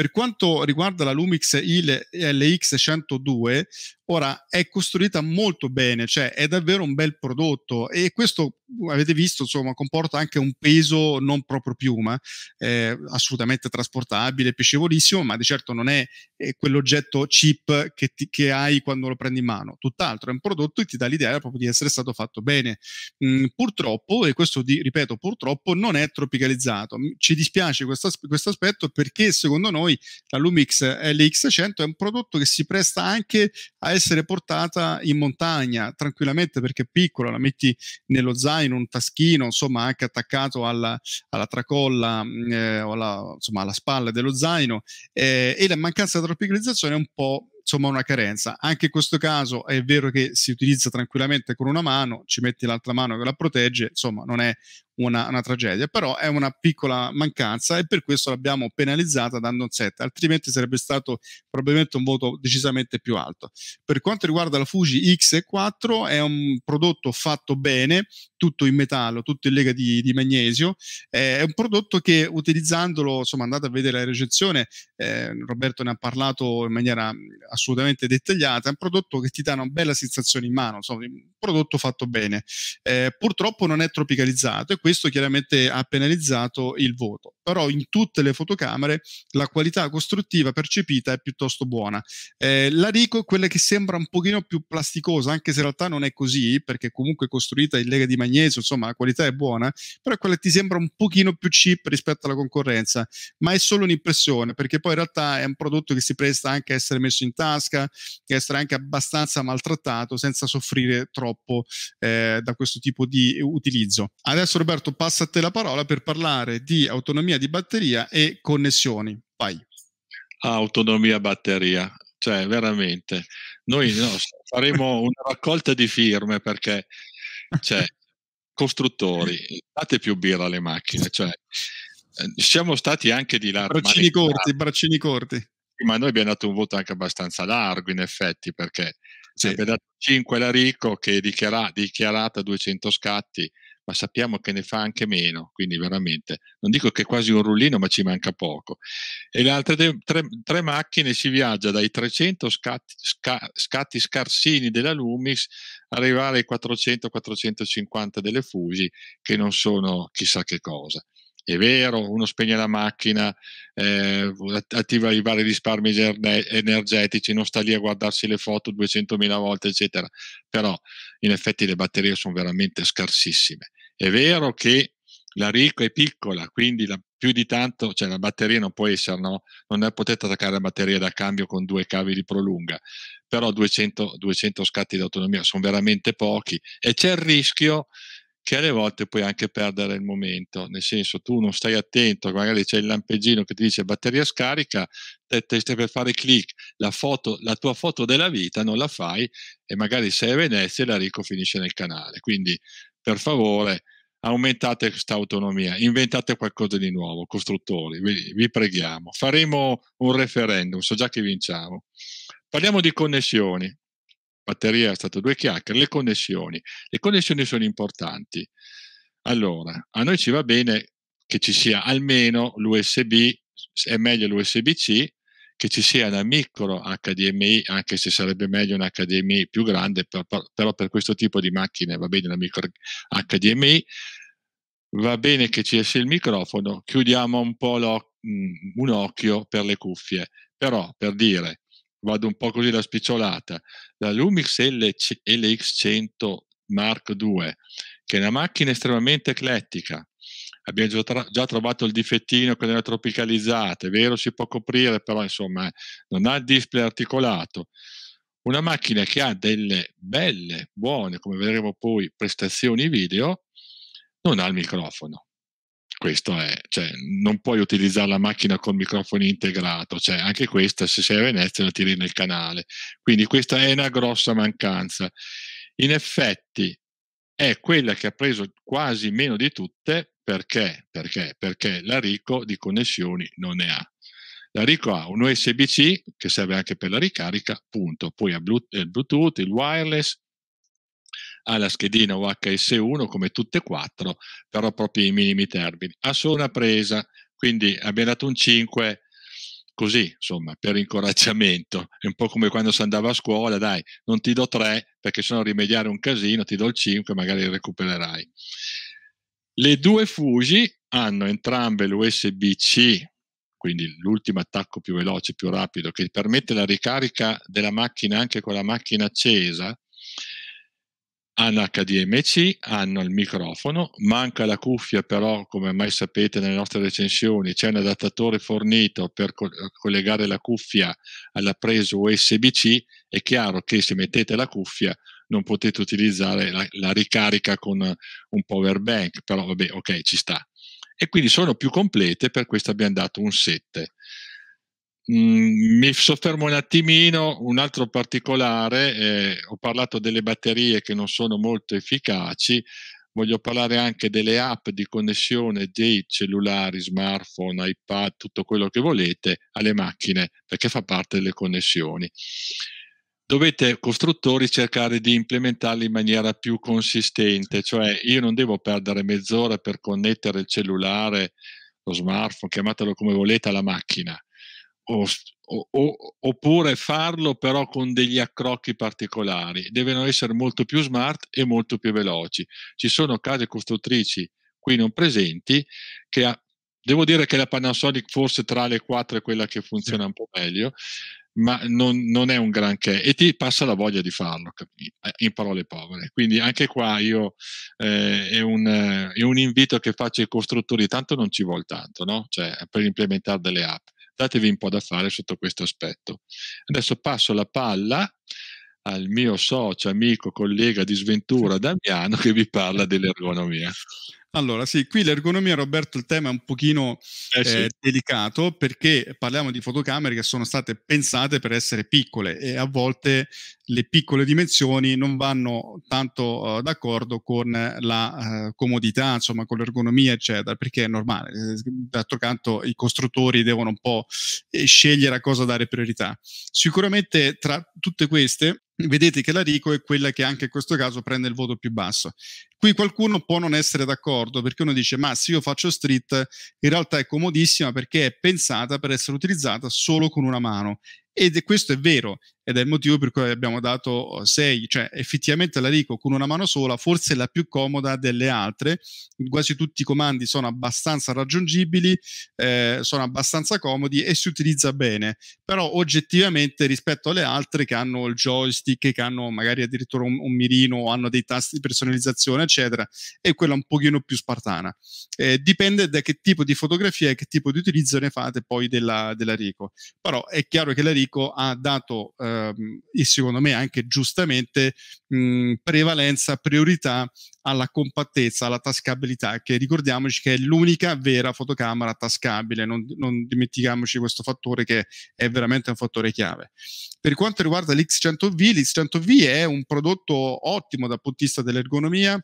Per quanto riguarda la Lumix LX102, ora è costruita molto bene, cioè è davvero un bel prodotto e questo avete visto, insomma, comporta anche un peso non proprio piuma, eh, assolutamente trasportabile, piacevolissimo, ma di certo non è, è eh, quell'oggetto cheap che, ti, che, hai quando lo prendi in mano. Tutt'altro, è un prodotto che ti dà l'idea proprio di essere stato fatto bene. Mm, purtroppo, e questo di, ripeto, purtroppo non è tropicalizzato. Ci dispiace questo aspetto perché secondo noi noi la Lumix LX100 è un prodotto che si presta anche a essere portata in montagna tranquillamente perché è piccola, la metti nello zaino, un taschino, insomma anche attaccato alla, alla tracolla mm, eh, o alla, insomma, alla spalla dello zaino eh, e la mancanza di tropicalizzazione è un po' insomma una carenza. Anche in questo caso è vero che si utilizza tranquillamente con una mano, ci metti l'altra mano che la protegge, insomma non è una, una, tragedia, però è una piccola mancanza e per questo l'abbiamo penalizzata dando un 7, altrimenti sarebbe stato probabilmente un voto decisamente più alto. Per quanto riguarda la Fuji X4 è un prodotto fatto bene, tutto in metallo, tutto in lega di, di magnesio, è un prodotto che utilizzandolo, insomma andate a vedere la recensione, eh, Roberto ne ha parlato in maniera assolutamente dettagliata, è un prodotto che ti dà una bella sensazione in mano, insomma un prodotto fatto bene. Eh, purtroppo non è tropicalizzato e questo questo chiaramente ha penalizzato il voto. Però in tutte le fotocamere la qualità costruttiva percepita è piuttosto buona. Eh, la Rico è quella che sembra un pochino più plasticosa, anche se in realtà non è così, perché comunque è costruita in lega di magnesio, insomma la qualità è buona, però è quella che ti sembra un pochino più cheap rispetto alla concorrenza, ma è solo un'impressione, perché poi in realtà è un prodotto che si presta anche a essere messo in tasca, che essere anche abbastanza maltrattato senza soffrire troppo eh, da questo tipo di utilizzo. Adesso Roberto Roberto, passa a te la parola per parlare di autonomia di batteria e connessioni. Vai. Ah, autonomia batteria, cioè veramente. Noi no, faremo una raccolta di firme perché, cioè, costruttori, date più birra alle macchine, cioè, eh, siamo stati anche di là. Braccini corti, braccini corti. Ma noi abbiamo dato un voto anche abbastanza largo, in effetti, perché sì. abbiamo dato 5 la Rico che dichiara, dichiarata 200 scatti, ma sappiamo che ne fa anche meno, quindi veramente non dico che è quasi un rullino, ma ci manca poco. E le altre tre, tre, macchine si viaggia dai 300 scatti, sca- scatti scarsini della Lumix arrivare ai 400-450 delle Fusi, che non sono chissà che cosa è vero, uno spegne la macchina, eh, attiva i vari risparmi energetici, non sta lì a guardarsi le foto 200.000 volte, eccetera, però in effetti le batterie sono veramente scarsissime. È vero che la RICO è piccola, quindi la, più di tanto, cioè la batteria non può essere, no? non è, potete attaccare la batteria da cambio con due cavi di prolunga, però 200, 200 scatti di autonomia sono veramente pochi e c'è il rischio che alle volte puoi anche perdere il momento, nel senso tu non stai attento, magari c'è il lampeggino che ti dice batteria scarica, te, te stai per fare clic, la, la tua foto della vita non la fai e magari sei a Venezia e la Rico finisce nel canale, quindi per favore, aumentate questa autonomia, inventate qualcosa di nuovo, costruttori, vi, vi, preghiamo. Faremo un referendum, so già che vinciamo. Parliamo di connessioni. Batteria è stato due chiacchiere, le connessioni. Le connessioni sono importanti. Allora, a noi ci va bene che ci sia almeno l'USB, è meglio l'USB-C, che ci sia una micro HDMI, anche se sarebbe meglio un HDMI più grande, per, per, però per questo tipo di macchine va bene una micro HDMI, va bene che ci sia il microfono, chiudiamo un po' mm, un occhio per le cuffie, però per dire, vado un po' così da spicciolata, la Lumix LX100 Mark II, che è una macchina estremamente eclettica, abbiamo già, tra- già trovato il difettino con le tropicalizzate, è vero si può coprire, però insomma non ha il display articolato. Una macchina che ha delle belle, buone, come vedremo poi, prestazioni video, non ha il microfono. Questo è, cioè, non puoi utilizzare la macchina con microfono integrato, cioè anche questa se sei a Venezia la tiri nel canale. Quindi questa è una grossa mancanza. In effetti è quella che ha preso quasi meno di tutte perché? Perché? Perché RICO di connessioni non ne ha. La RICO ha un USB-C che serve anche per la ricarica, punto. Poi ha il eh, Bluetooth, il wireless, ha la schedina UHS1 come tutte e quattro, però proprio i minimi termini. Ha solo una presa, quindi abbiamo dato un 5 così, insomma, per incoraggiamento. È un po' come quando si andava a scuola, dai, non ti do 3 perché se no rimediare un casino, ti do il 5 magari recupererai. Le due Fuji hanno entrambe l'USB-C, quindi l'ultimo attacco più veloce, più rapido, che permette la ricarica della macchina anche con la macchina accesa, hanno HDMC, hanno il microfono, manca la cuffia però, come mai sapete nelle nostre recensioni, c'è un adattatore fornito per co- collegare la cuffia alla presa USB-C, è chiaro che se mettete la cuffia non potete utilizzare la, la ricarica con un power bank, però vabbè, ok, ci sta. E quindi sono più complete, per questo abbiamo dato un 7. Mm, mi soffermo un attimino, un altro particolare, eh, ho parlato delle batterie che non sono molto efficaci, voglio parlare anche delle app di connessione dei cellulari, smartphone, iPad, tutto quello che volete alle macchine, perché fa parte delle connessioni dovete costruttori cercare di implementarli in maniera più consistente, cioè io non devo perdere mezz'ora per connettere il cellulare, lo smartphone, chiamatelo come volete, alla macchina, o, o, oppure farlo però con degli accrocchi particolari, devono essere molto più smart e molto più veloci. Ci sono case costruttrici qui non presenti che ha, Devo dire che la Panasonic forse tra le quattro è quella che funziona un po' meglio, ma non, non, è un granché e ti passa la voglia di farlo, eh, in parole povere. Quindi anche qua io eh, è, un, è, un, invito che faccio ai costruttori, tanto non ci vuole tanto, no? cioè, per implementare delle app. Datevi un po' da fare sotto questo aspetto. Adesso passo la palla al mio socio, amico, collega di sventura Damiano che vi parla dell'ergonomia. Allora, sì, qui l'ergonomia, Roberto, il tema è un pochino eh, sì. eh, delicato perché parliamo di fotocamere che sono state pensate per essere piccole e a volte le piccole dimensioni non vanno tanto uh, d'accordo con la uh, comodità, insomma, con l'ergonomia, eccetera, perché è normale. Eh, d'altro canto, i costruttori devono un po' scegliere a cosa dare priorità. Sicuramente tra tutte queste vedete che la RICO è quella che anche in questo caso prende il voto più basso. Qui qualcuno può non essere d'accordo perché uno dice ma se io faccio street in realtà è comodissima perché è pensata per essere utilizzata solo con una mano ed questo è vero ed è il motivo per cui abbiamo dato 6, eh, cioè effettivamente la Rico con una mano sola, forse è la più comoda delle altre, quasi tutti i comandi sono abbastanza raggiungibili, eh, sono abbastanza comodi e si utilizza bene, però oggettivamente rispetto alle altre che hanno il joystick, che hanno magari addirittura un, un mirino, hanno dei tasti di personalizzazione, eccetera, è quella un pochino più spartana. Eh, dipende da che tipo di fotografia e che tipo di utilizzo ne fate poi della, della Rico, però è chiaro che la Rico ha dato... Eh, Ehm, e secondo me anche giustamente mh, prevalenza, priorità alla compattezza, alla tascabilità, che ricordiamoci che è l'unica vera fotocamera tascabile, non, non dimentichiamoci questo fattore che è veramente un fattore chiave. Per quanto riguarda l'X100V, l'X100V è un prodotto ottimo dal punto di vista dell'ergonomia,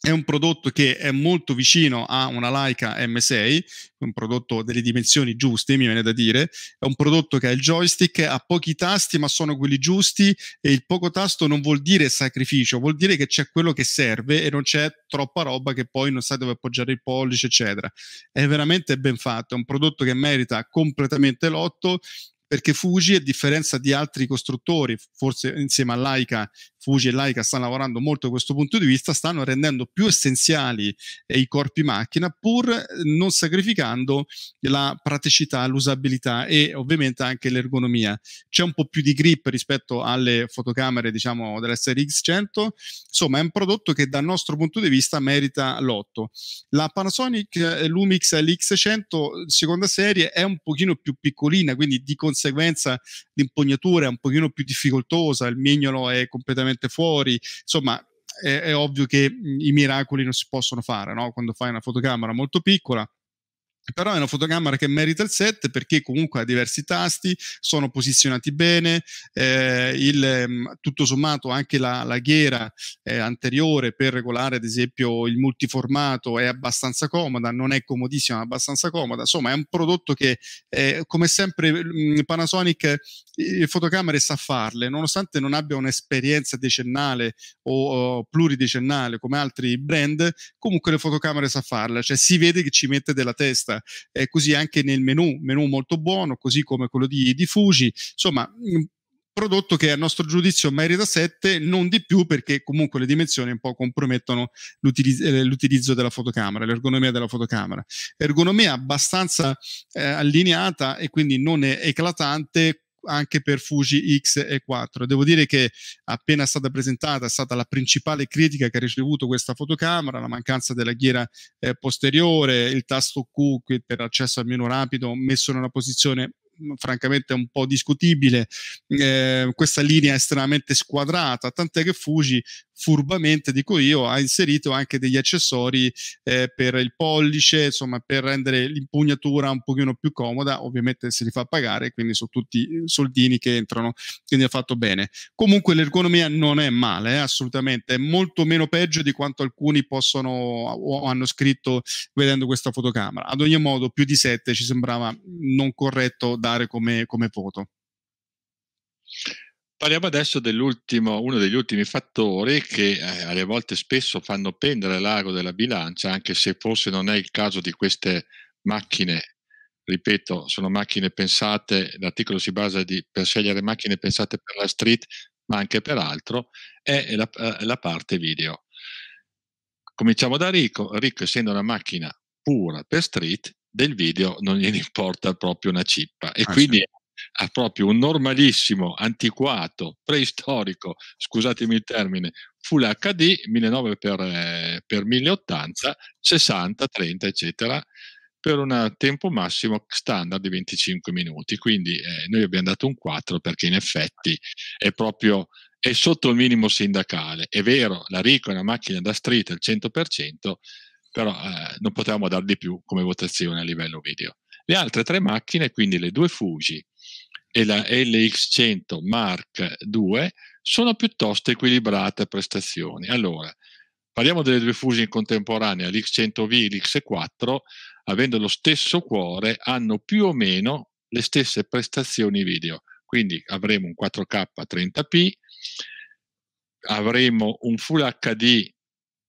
è un prodotto che è molto vicino a una Leica M6, un prodotto delle dimensioni giuste, mi viene da dire, è un prodotto che ha il joystick, ha pochi tasti ma sono quelli giusti e il poco tasto non vuol dire sacrificio, vuol dire che c'è quello che serve e non c'è troppa roba che poi non sai dove appoggiare il pollice, eccetera. È veramente ben fatto, è un prodotto che merita completamente l'otto perché Fuji, a differenza di altri costruttori, forse insieme a Leica Fuji e Laika stanno lavorando molto da questo punto di vista, stanno rendendo più essenziali eh, i corpi macchina pur eh, non sacrificando la praticità, l'usabilità e ovviamente anche l'ergonomia. C'è un po' più di grip rispetto alle fotocamere diciamo dellsrx 100 insomma è un prodotto che dal nostro punto di vista merita l'otto. La Panasonic eh, Lumix LX100 seconda serie è un pochino più piccolina, quindi di conseguenza l'impugnatura è un pochino più difficoltosa, il mignolo è completamente completamente fuori, insomma è, è ovvio che i miracoli non si possono fare no? quando fai una fotocamera molto piccola però è una fotocamera che merita il set perché comunque ha diversi tasti, sono posizionati bene, eh, il, ehm, tutto sommato anche la, la ghiera eh, anteriore per regolare ad esempio il multiformato è abbastanza comoda, non è comodissima, ma abbastanza comoda, insomma è un prodotto che eh, come sempre mm, Panasonic eh, fotocamere sa farle, nonostante non abbia un'esperienza decennale o, o pluridecennale come altri brand, comunque le fotocamere sa farle, cioè si vede che ci mette della testa eh, così anche nel menu, menu molto buono, così come quello di, di Fuji, insomma prodotto che a nostro giudizio merita 7, non di più perché comunque le dimensioni un po' compromettono l'utilizzo, eh, l'utilizzo della fotocamera, l'ergonomia della fotocamera. Ergonomia abbastanza eh, allineata e quindi non è eclatante anche per Fuji X4. e Devo dire che appena stata presentata è stata la principale critica che ha ricevuto questa fotocamera, la mancanza della ghiera eh, posteriore, il tasto Q per accesso al meno rapido messo in una posizione mm, francamente un po' discutibile eh, questa linea estremamente squadrata tant'è che Fuji furbamente, dico io, ha inserito anche degli accessori eh, per il pollice, insomma, per rendere l'impugnatura un pochino più comoda, ovviamente se li fa pagare, quindi sono tutti soldini che entrano, quindi ha fatto bene. Comunque l'ergonomia non è male, eh, assolutamente, è molto meno peggio di quanto alcuni possono o hanno scritto vedendo questa fotocamera. Ad ogni modo, più di 7 ci sembrava non corretto dare come, come voto. Parliamo adesso dell'ultimo, uno degli ultimi fattori che eh, alle volte spesso fanno pendere l'ago della bilancia, anche se forse non è il caso di queste macchine ripeto, sono macchine pensate, l'articolo si basa di, per scegliere macchine pensate per la street, ma anche per altro, è la, eh, la parte video. Cominciamo da Rico, Rico essendo una macchina pura per street, del video non gliene importa proprio una cippa e ah, quindi certo ha proprio un normalissimo, antiquato, preistorico, scusatemi il termine, Full HD 1900x1080, 60, 30, eccetera, per un tempo massimo standard di 25 minuti. Quindi eh, noi abbiamo dato un 4 perché in effetti è proprio è sotto il minimo sindacale. È vero, la Rico è una macchina da street al 100%, però eh, non potevamo dar di più come votazione a livello video. Le altre tre macchine, quindi le due Fuji, e la LX100 Mark II sono piuttosto equilibrate prestazioni. Allora, parliamo delle due fusi in contemporanea, l'X100V e l'X4, avendo lo stesso cuore, hanno più o meno le stesse prestazioni video. Quindi avremo un 4K 30p, avremo un Full HD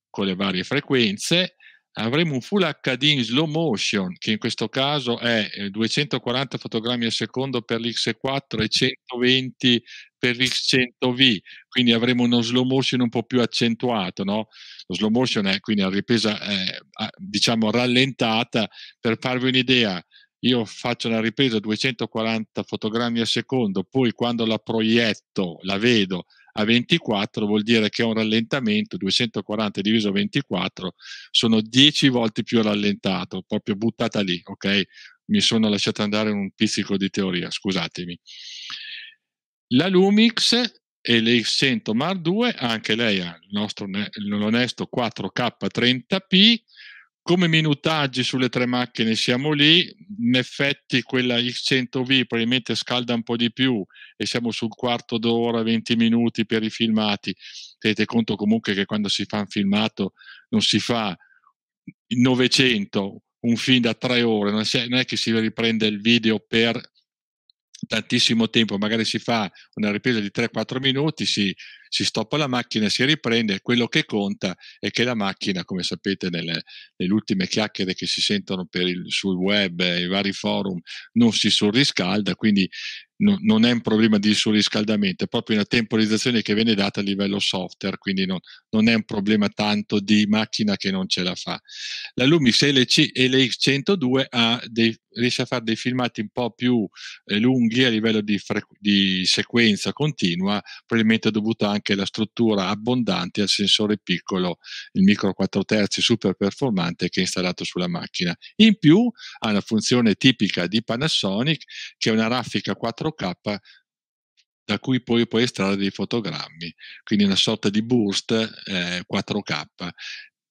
con le varie frequenze, avremo un Full HD in slow motion, che in questo caso è 240 eh, fotogrammi al secondo per l'X4 e 120 per l'X100V, quindi avremo uno slow motion un po' più accentuato, no? Lo slow motion è quindi la ripresa, eh, diciamo, rallentata. Per farvi un'idea, io faccio una ripresa a 240 fotogrammi al secondo, poi quando la proietto, la vedo a 24 vuol dire che è un rallentamento 240 diviso 24 sono 10 volte più rallentato proprio buttata lì ok mi sono lasciato andare un pizzico di teoria scusatemi la Lumix e l'X100 Mar 2 anche lei ha il nostro l'onesto 4K30p come minutaggi sulle tre macchine siamo lì, in effetti quella X100V probabilmente scalda un po' di più e siamo sul quarto d'ora, 20 minuti per i filmati. Tenete conto comunque che quando si fa un filmato non si fa 900, un film da tre ore, non, è che si riprende il video per tantissimo tempo, magari si fa una ripresa di 3-4 minuti, si, si, stoppa la macchina, si riprende, quello che conta è che la macchina, come sapete nelle, nelle ultime chiacchiere che si sentono il, sul web, i vari forum, non si surriscalda, quindi no, non è un problema di surriscaldamento, è proprio una temporizzazione che viene data a livello software, quindi non, non è un problema tanto di macchina che non ce la fa. La Lumi 6 LX102 ha dei riesce a fare dei filmati un po' più eh, lunghi a livello di, frequ- di, sequenza continua, probabilmente dovuto anche alla struttura abbondante al sensore piccolo, il micro 4 terzi super performante che è installato sulla macchina. In più ha una funzione tipica di Panasonic che è una raffica 4K da cui poi puoi estrarre dei fotogrammi, quindi una sorta di burst eh, 4K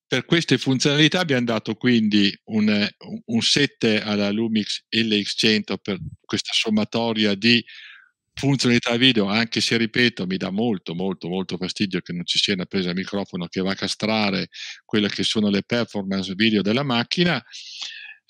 per queste funzionalità abbiamo dato quindi un, un 7 alla Lumix LX100 per questa sommatoria di funzionalità video, anche se ripeto mi dà molto molto molto fastidio che non ci sia una presa microfono che va a castrare quelle che sono le performance video della macchina.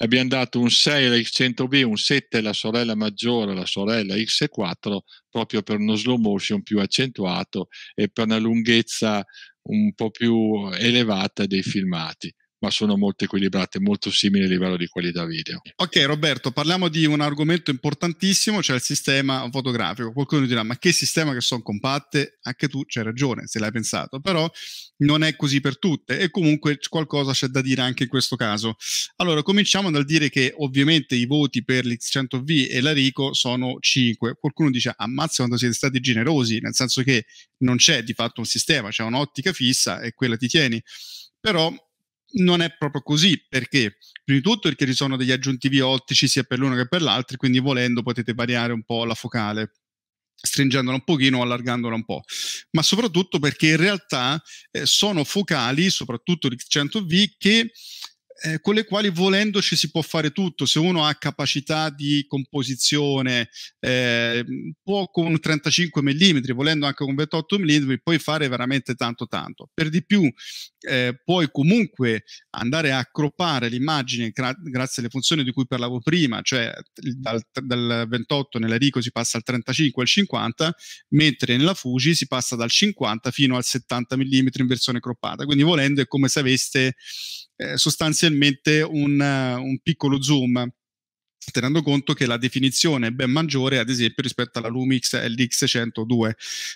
Abbiamo dato un 6 alla X100B, un 7 alla sorella maggiore, la sorella X4, proprio per uno slow motion più accentuato e per una lunghezza un po' più elevata dei filmati ma sono molto equilibrate, molto simili a livello di qualità video. Ok Roberto, parliamo di un argomento importantissimo, cioè il sistema fotografico. Qualcuno dirà, ma che sistema che sono compatte? Anche tu c'hai ragione, se l'hai pensato, però non è così per tutte e comunque qualcosa c'è da dire anche in questo caso. Allora, cominciamo dal dire che ovviamente i voti per l'X100V e la Rico sono 5. Qualcuno dice, ammazza quando siete stati generosi, nel senso che non c'è di fatto un sistema, c'è un'ottica fissa e quella ti tieni. Però non è proprio così perché prima di tutto perché ci sono degli aggiuntivi ottici sia per l'uno che per l'altro quindi volendo potete variare un po' la focale stringendola un pochino, allargandola un po', ma soprattutto perché in realtà eh, sono focali, soprattutto l'X100V, che eh, con le quali volendoci si può fare tutto. Se uno ha capacità di composizione, eh, può con 35 mm, volendo anche con 28 mm, puoi fare veramente tanto tanto. Per di più, eh, puoi comunque andare a croppare l'immagine gra- grazie alle funzioni di cui parlavo prima, cioè dal, dal 28 nella Rico si passa al 35 al 50, mentre nella Fuji si passa dal 50 fino al 70 mm in versione croppata. Quindi volendo è come se aveste eh, sostanzialmente un, eh, un piccolo zoom tenendo conto che la definizione è ben maggiore, ad esempio, rispetto alla Lumix LX102.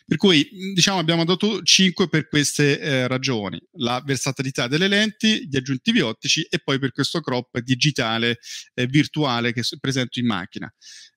Per cui, diciamo, abbiamo dato 5 per queste eh, ragioni. La versatilità delle lenti, gli aggiuntivi ottici e poi per questo crop digitale eh, virtuale che presento in macchina.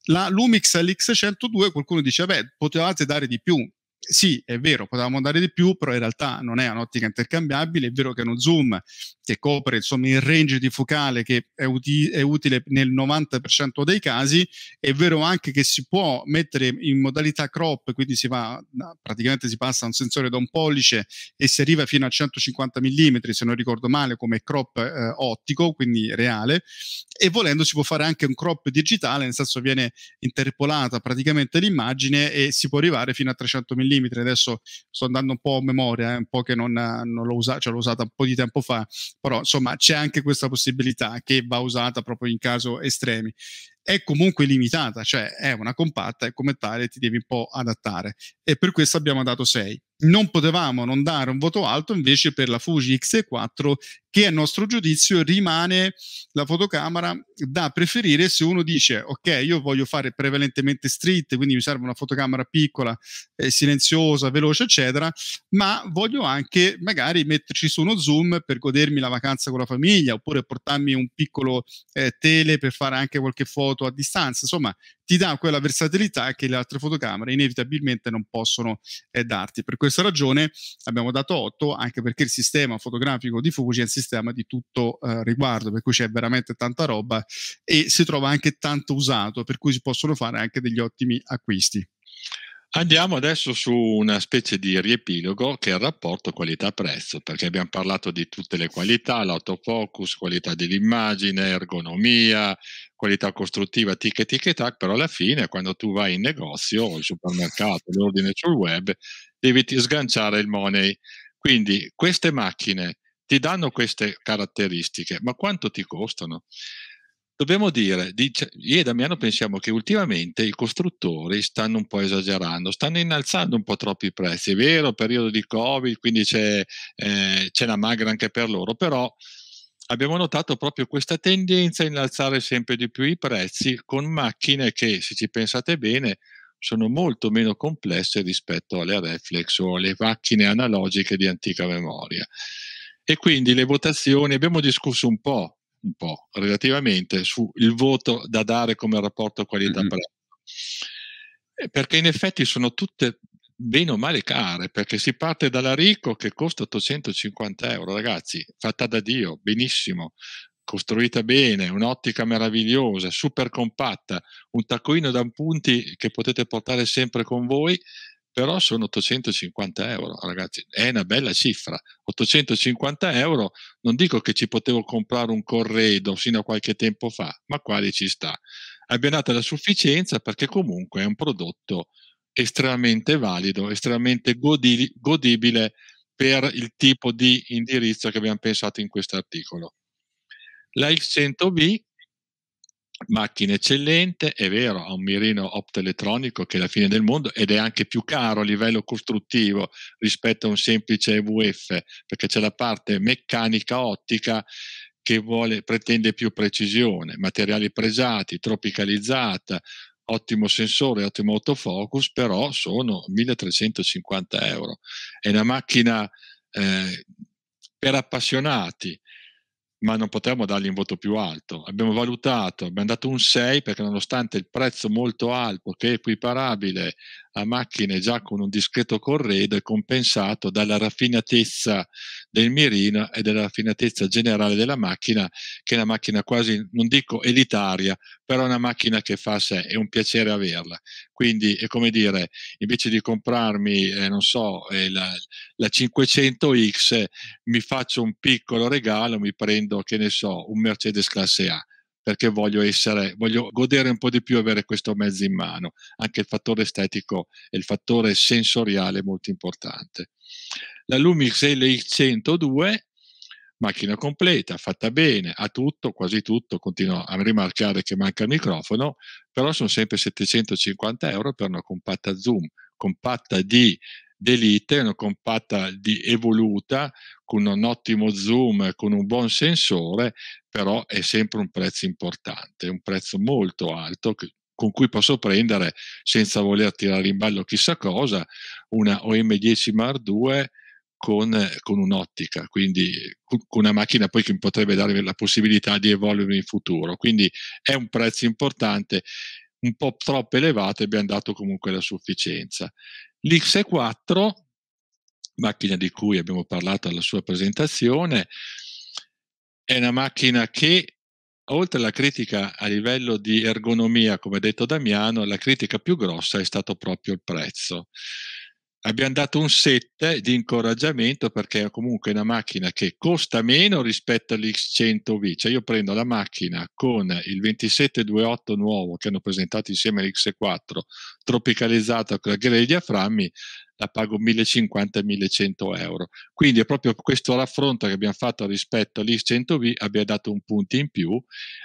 La Lumix LX102, qualcuno dice, beh, potevate dare di più sì, è vero, potevamo dare di più, però in realtà non è un'ottica intercambiabile. È vero che è uno zoom che copre insomma, il range di focale che è, uti- è, utile nel 90% dei casi. È vero anche che si può mettere in modalità crop, quindi si va, praticamente si passa un sensore da un pollice e si arriva fino a 150 mm, se non ricordo male, come crop eh, ottico, quindi reale. E volendo si può fare anche un crop digitale, nel senso viene interpolata praticamente l'immagine e si può arrivare fino a 300 mm millimetri, adesso sto andando un po' a memoria, eh, un po' che non, non l'ho usata, cioè l'ho usata un po' di tempo fa, però insomma c'è anche questa possibilità che va usata proprio in caso estremi è comunque limitata, cioè è una compatta e come tale ti devi un po' adattare. E per questo abbiamo dato 6. Non potevamo non dare un voto alto invece per la Fuji X4 che a nostro giudizio rimane la fotocamera da preferire se uno dice ok io voglio fare prevalentemente street quindi mi serve una fotocamera piccola, eh, silenziosa, veloce eccetera ma voglio anche magari metterci su uno zoom per godermi la vacanza con la famiglia oppure portarmi un piccolo eh, tele per fare anche qualche foto foto a distanza, insomma ti dà quella versatilità che le altre fotocamere inevitabilmente non possono eh, darti. Per questa ragione abbiamo dato 8 anche perché il sistema fotografico di Fuji è un sistema di tutto eh, riguardo, per cui c'è veramente tanta roba e si trova anche tanto usato, per cui si possono fare anche degli ottimi acquisti. Andiamo adesso su una specie di riepilogo che è il rapporto qualità-prezzo, perché abbiamo parlato di tutte le qualità, l'autofocus, qualità dell'immagine, ergonomia, qualità costruttiva, tic e tic e tac, però alla fine quando tu vai in negozio, o al supermercato, l'ordine sul web, devi sganciare il money. Quindi queste macchine ti danno queste caratteristiche, ma quanto ti costano? Dobbiamo dire, dice, io e Damiano pensiamo che ultimamente i costruttori stanno un po' esagerando, stanno innalzando un po' troppi prezzi, è vero, periodo di Covid, quindi c'è, eh, c'è una magra anche per loro, però abbiamo notato proprio questa tendenza a innalzare sempre di più i prezzi con macchine che, se ci pensate bene, sono molto meno complesse rispetto alle reflex o alle macchine analogiche di antica memoria. E quindi le votazioni, abbiamo discusso un po' un po' relativamente sul voto da dare come rapporto qualità-prezzo. Mm-hmm. Eh, perché in effetti sono tutte bene o male care, perché si parte dalla Rico che costa 850 euro, ragazzi, fatta da Dio, benissimo, costruita bene, un'ottica meravigliosa, super compatta, un taccuino da punti che potete portare sempre con voi però sono 850 euro, ragazzi, è una bella cifra. 850 euro, non dico che ci potevo comprare un corredo fino a qualche tempo fa, ma quali ci sta. Abbiamo data la sufficienza perché comunque è un prodotto estremamente valido, estremamente godi- godibile per il tipo di indirizzo che abbiamo pensato in questo articolo. La X100B macchina eccellente, è vero, ha un mirino optoelettronico che è la fine del mondo ed è anche più caro a livello costruttivo rispetto a un semplice EVF, perché c'è la parte meccanica ottica che vuole, pretende più precisione, materiali presati, tropicalizzata, ottimo sensore, ottimo autofocus, però sono 1350 euro. È una macchina eh, per appassionati, ma non potremmo dargli un voto più alto. Abbiamo valutato, abbiamo dato un 6 perché nonostante il prezzo molto alto che è equiparabile a macchine già con un discreto corredo è compensato dalla raffinatezza del mirino e della raffinatezza generale della macchina, che è una macchina quasi, non dico elitaria, però è una macchina che fa a sé, è un piacere averla. Quindi è come dire, invece di comprarmi, eh, non so, eh, la, la 500X, mi faccio un piccolo regalo, mi prendo, che ne so, un Mercedes classe A perché voglio, essere, voglio godere un po' di più e avere questo mezzo in mano. Anche il fattore estetico e il fattore sensoriale è molto importante. La Lumix LX102, macchina completa, fatta bene, ha tutto, quasi tutto, continuo a rimarcare che manca il microfono, però sono sempre 750 euro per una compatta zoom, compatta di d'elite, una compatta di evoluta con un ottimo zoom, con un buon sensore, però è sempre un prezzo importante, un prezzo molto alto che, con cui posso prendere senza voler tirare in ballo chissà cosa una OM10 Mark II con, con, un'ottica, quindi con una macchina poi che mi potrebbe dare la possibilità di evolvere in futuro. Quindi è un prezzo importante, un po' troppo elevato e abbiamo dato comunque la sufficienza. L'X4, macchina di cui abbiamo parlato alla sua presentazione, è una macchina che, oltre alla critica a livello di ergonomia, come ha detto Damiano, la critica più grossa è stato proprio il prezzo abbiamo dato un set di incoraggiamento perché è comunque una macchina che costa meno rispetto all'X100V. Cioè io prendo la macchina con il 2728 nuovo che hanno presentato insieme all'X4, tropicalizzato con la griglia di diaframmi, la pago 1050-1100 euro. Quindi è proprio questo raffronto che abbiamo fatto rispetto all'X100V abbia dato un punto in più,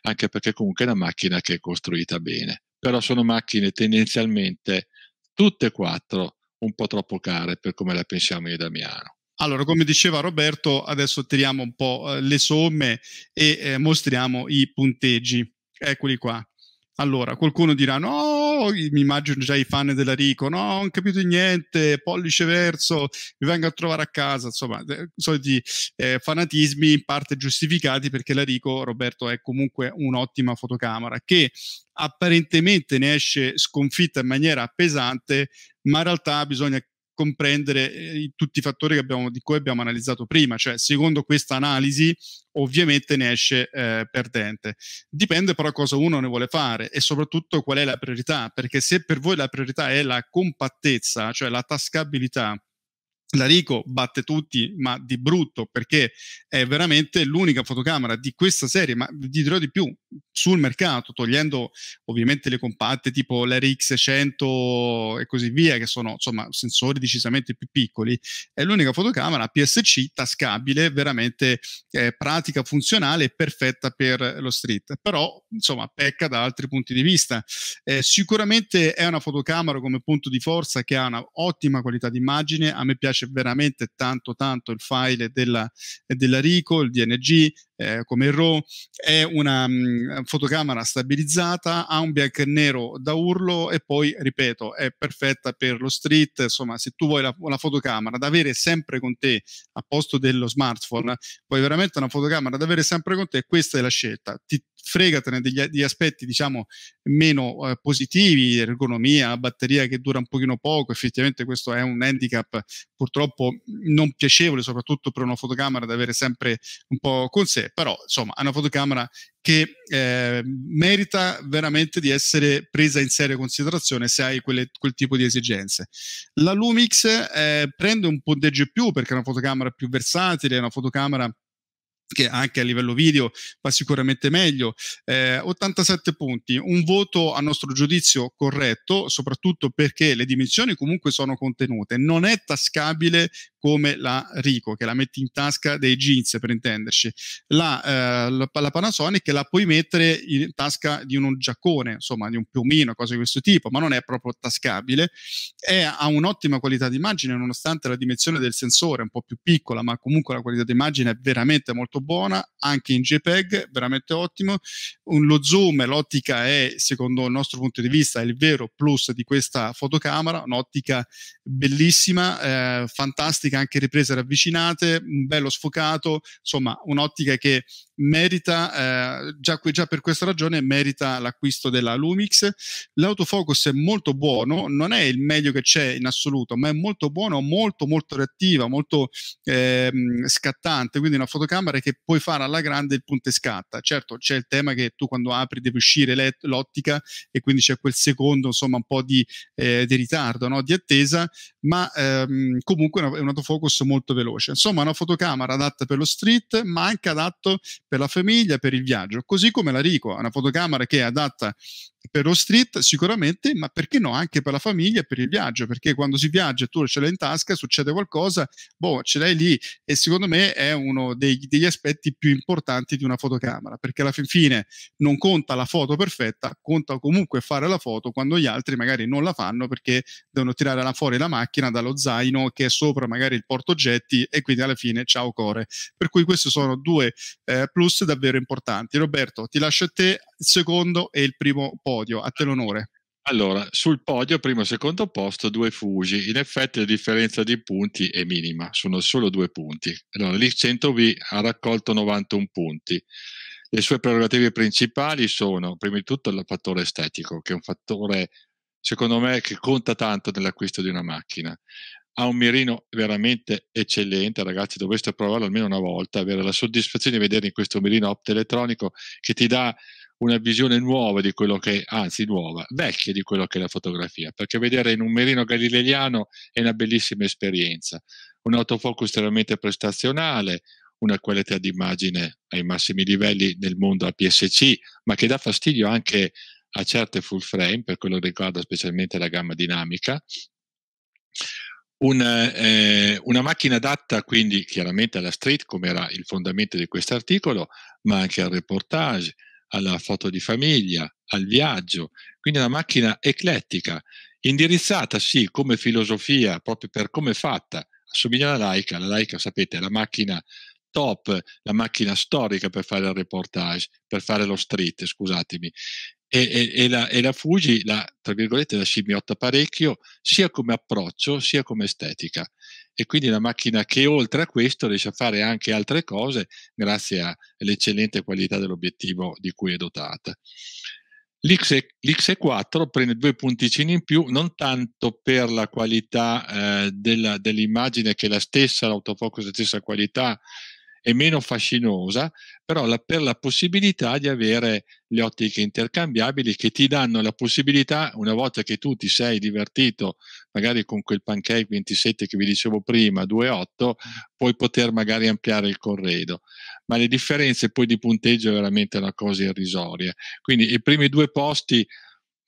anche perché comunque è una macchina che è costruita bene. Però sono macchine tendenzialmente tutte e quattro un po' troppo care per come la pensiamo io e Damiano. Allora, come diceva Roberto, adesso tiriamo un po' eh, le somme e eh, mostriamo i punteggi. Eccoli qua. Allora, qualcuno dirà: No, mi immagino già i fan della Rico, no, non capito niente, pollice verso, mi vengo a trovare a casa. Insomma, soliti eh, fanatismi in parte giustificati perché la Rico, Roberto, è comunque un'ottima fotocamera che apparentemente ne esce sconfitta in maniera pesante, ma in realtà bisogna comprendere eh, tutti i fattori abbiamo, di cui abbiamo analizzato prima, cioè secondo questa analisi ovviamente ne esce eh, perdente. Dipende però cosa uno ne vuole fare e soprattutto qual è la priorità, perché se per voi la priorità è la compattezza, cioè la tascabilità, L'Arico batte tutti, ma di brutto, perché è veramente l'unica fotocamera di questa serie, ma vi dirò di più, sul mercato, togliendo ovviamente le compatte tipo l'RX 100 e così via, che sono insomma sensori decisamente più piccoli, è l'unica fotocamera PSC tascabile, veramente eh, pratica, funzionale e perfetta per lo street. Però, insomma, pecca da altri punti di vista. Eh, sicuramente è una fotocamera come punto di forza che ha una ottima qualità di immagine, a me piace piace veramente tanto tanto il file della, della RICO, il DNG, eh, come il RAW, è una mh, mm, fotocamera stabilizzata, ha un bianco e nero da urlo e poi, ripeto, è perfetta per lo street, insomma, se tu vuoi la, la fotocamera da avere sempre con te a posto dello smartphone, vuoi veramente una fotocamera da avere sempre con te, questa è la scelta. Ti fregatene degli, degli, aspetti diciamo meno eh, positivi, ergonomia, batteria che dura un pochino poco, effettivamente questo è un handicap purtroppo non piacevole soprattutto per una fotocamera da avere sempre un po' con sé, però insomma è una fotocamera che eh, merita veramente di essere presa in seria considerazione se hai quelle, quel tipo di esigenze. La Lumix eh, prende un ponteggio in più perché è una fotocamera più versatile, è una fotocamera che anche a livello video va sicuramente meglio. Eh, 87 punti, un voto a nostro giudizio corretto, soprattutto perché le dimensioni comunque sono contenute, non è tascabile come la Rico, che la metti in tasca dei jeans per intenderci. La, eh, la, Panasonic la puoi mettere in tasca di un giaccone, insomma di un piumino, cose di questo tipo, ma non è proprio tascabile. È, ha un'ottima qualità d'immagine, nonostante la dimensione del sensore un po' più piccola, ma comunque la qualità d'immagine è veramente molto buona, anche in JPEG, veramente ottimo. Un, lo zoom, l'ottica è, secondo il nostro punto di vista, il vero plus di questa fotocamera, un'ottica bellissima, eh, fantastica un'ottica anche riprese ravvicinate, un bello sfocato, insomma un'ottica che merita, eh, già, già, per questa ragione merita l'acquisto della Lumix. L'autofocus è molto buono, non è il meglio che c'è in assoluto, ma è molto buono, molto molto reattiva, molto eh, scattante, quindi una fotocamera che puoi fare alla grande il punto e scatta. Certo c'è il tema che tu quando apri devi uscire l'ottica e quindi c'è quel secondo insomma un po' di, eh, di ritardo, no? di attesa, ma ehm, comunque è una, è una autofocus molto veloce. Insomma, una fotocamera adatta per lo street, ma anche adatto per la famiglia, per il viaggio. Così come la Rico, una fotocamera che è adatta per lo street sicuramente, ma perché no anche per la famiglia, e per il viaggio, perché quando si viaggia tu ce l'hai in tasca, succede qualcosa, boh, ce l'hai lì e secondo me è uno dei, degli aspetti più importanti di una fotocamera, perché alla fine non conta la foto perfetta, conta comunque fare la foto quando gli altri magari non la fanno perché devono tirare fuori la macchina dallo zaino che è sopra magari il portoggetti e quindi alla fine ciao core. Per cui questi sono due eh, plus davvero importanti. Roberto, ti lascio a te il secondo e il primo podio. A te l'onore. Allora, sul podio, primo e secondo posto, due Fuji. In effetti la differenza di punti è minima, sono solo due punti. Allora, l'X100V ha raccolto 91 punti. Le sue prerogative principali sono, prima di tutto, il fattore estetico, che è un fattore, secondo me, che conta tanto nell'acquisto di una macchina. Ha un mirino veramente eccellente, ragazzi, dovreste provarlo almeno una volta, avere la soddisfazione di vedere in questo mirino elettronico che ti dà una visione nuova di quello che, anzi nuova, vecchia di quello che è la fotografia, perché vedere in un merino galileiano è una bellissima esperienza, un autofocus estremamente prestazionale, una qualità di immagine ai massimi livelli nel mondo APS-C, ma che dà fastidio anche a certe full frame, per quello che riguarda specialmente la gamma dinamica, un, eh, una macchina adatta quindi chiaramente alla street, come era il fondamento di questo articolo, ma anche al reportage, alla foto di famiglia, al viaggio, quindi una macchina eclettica, indirizzata sì come filosofia, proprio per come è fatta, assomiglia alla Leica, la Leica sapete è la macchina top, la macchina storica per fare il reportage, per fare lo street, scusatemi, e, e, e, la, e, la, Fuji, la, tra virgolette, la scimmiotta parecchio, sia come approccio sia come estetica. E quindi è una macchina che oltre a questo riesce a fare anche altre cose grazie all'eccellente qualità dell'obiettivo di cui è dotata. L'X, L'X4 prende due punticini in più, non tanto per la qualità eh, della, dell'immagine che è la stessa, l'autofocus, la stessa qualità è meno fascinosa, però la, per la possibilità di avere le ottiche intercambiabili che ti danno la possibilità, una volta che tu ti sei divertito, magari con quel pancake 27 che vi dicevo prima, 2.8, puoi poter magari ampliare il corredo. Ma le differenze poi di punteggio è veramente una cosa irrisoria. Quindi i primi due posti,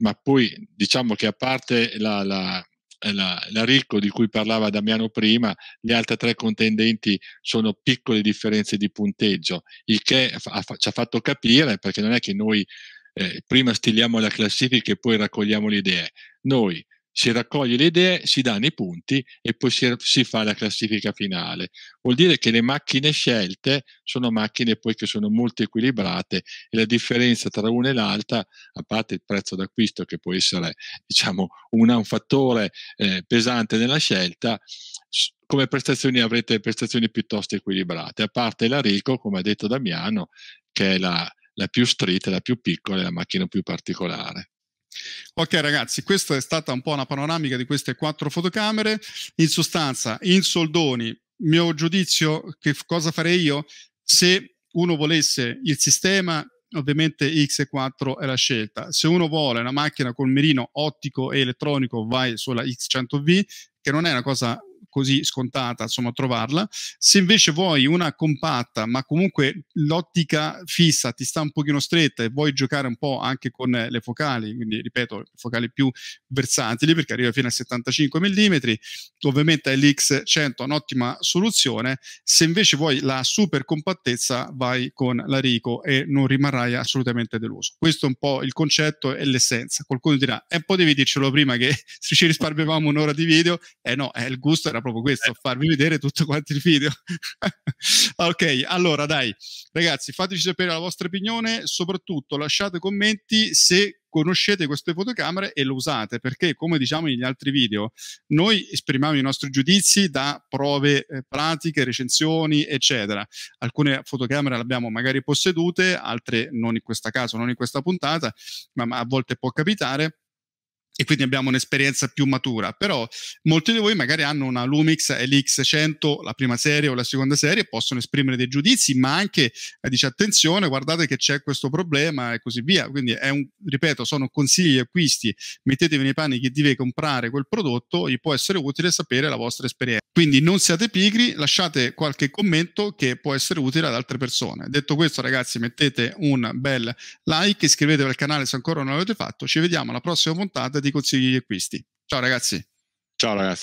ma poi diciamo che a parte la, la eh, la, la Ricco di cui parlava Damiano prima, le altre tre contendenti sono piccole differenze di punteggio, il che ha, ci ha fatto capire, perché non è che noi eh, prima stiliamo la classifica e poi raccogliamo le idee, noi si raccoglie le idee, si danno i punti e poi si, si, fa la classifica finale. Vuol dire che le macchine scelte sono macchine poi che sono molto equilibrate e la differenza tra una e l'altra, a parte il prezzo d'acquisto che può essere diciamo, una, un fattore eh, pesante nella scelta, come prestazioni avrete prestazioni piuttosto equilibrate, a parte la Rico, come ha detto Damiano, che è la, la più stretta, la più piccola e la macchina più particolare. Ok ragazzi, questa è stata un po' una panoramica di queste quattro fotocamere. In sostanza, in soldoni, mio giudizio, che cosa farei io? Se uno volesse il sistema, ovviamente X4 è la scelta. Se uno vuole una macchina col mirino ottico e elettronico, vai sulla X100V, che non è una cosa così scontata insomma trovarla se invece vuoi una compatta ma comunque l'ottica fissa ti sta un pochino stretta e vuoi giocare un po' anche con le focali quindi ripeto focali più versatili perché arriva fino a 75 mm ovviamente l'X100 è un'ottima soluzione se invece vuoi la super compattezza vai con la Rico e non rimarrai assolutamente deluso questo è un po' il concetto e l'essenza qualcuno dirà e eh, poi devi dircelo prima che se ci risparmiavamo un'ora di video eh no eh, il gusto era proprio questo, eh. farvi vedere tutti quanti i video. ok, allora dai, ragazzi, fateci sapere la vostra opinione, soprattutto lasciate commenti se conoscete queste fotocamere e le usate, perché come diciamo negli altri video, noi esprimiamo i nostri giudizi da prove eh, pratiche, recensioni, eccetera. Alcune fotocamere le abbiamo magari possedute, altre non in questo caso, non in questa puntata, ma, ma a volte può capitare e quindi abbiamo un'esperienza più matura, però molti di voi magari hanno una Lumix LX100, la prima serie o la seconda serie, possono esprimere dei giudizi, ma anche eh, dice attenzione, guardate che c'è questo problema e così via. Quindi è un, ripeto, sono consigli e acquisti, mettetevi nei panni chi deve comprare quel prodotto, gli può essere utile sapere la vostra esperienza. Quindi non siate pigri, lasciate qualche commento che può essere utile ad altre persone. Detto questo ragazzi, mettete un bel like, iscrivetevi al canale se ancora non l'avete fatto, ci vediamo alla prossima puntata di consigli di acquisti. Ciao ragazzi. Ciao ragazzi.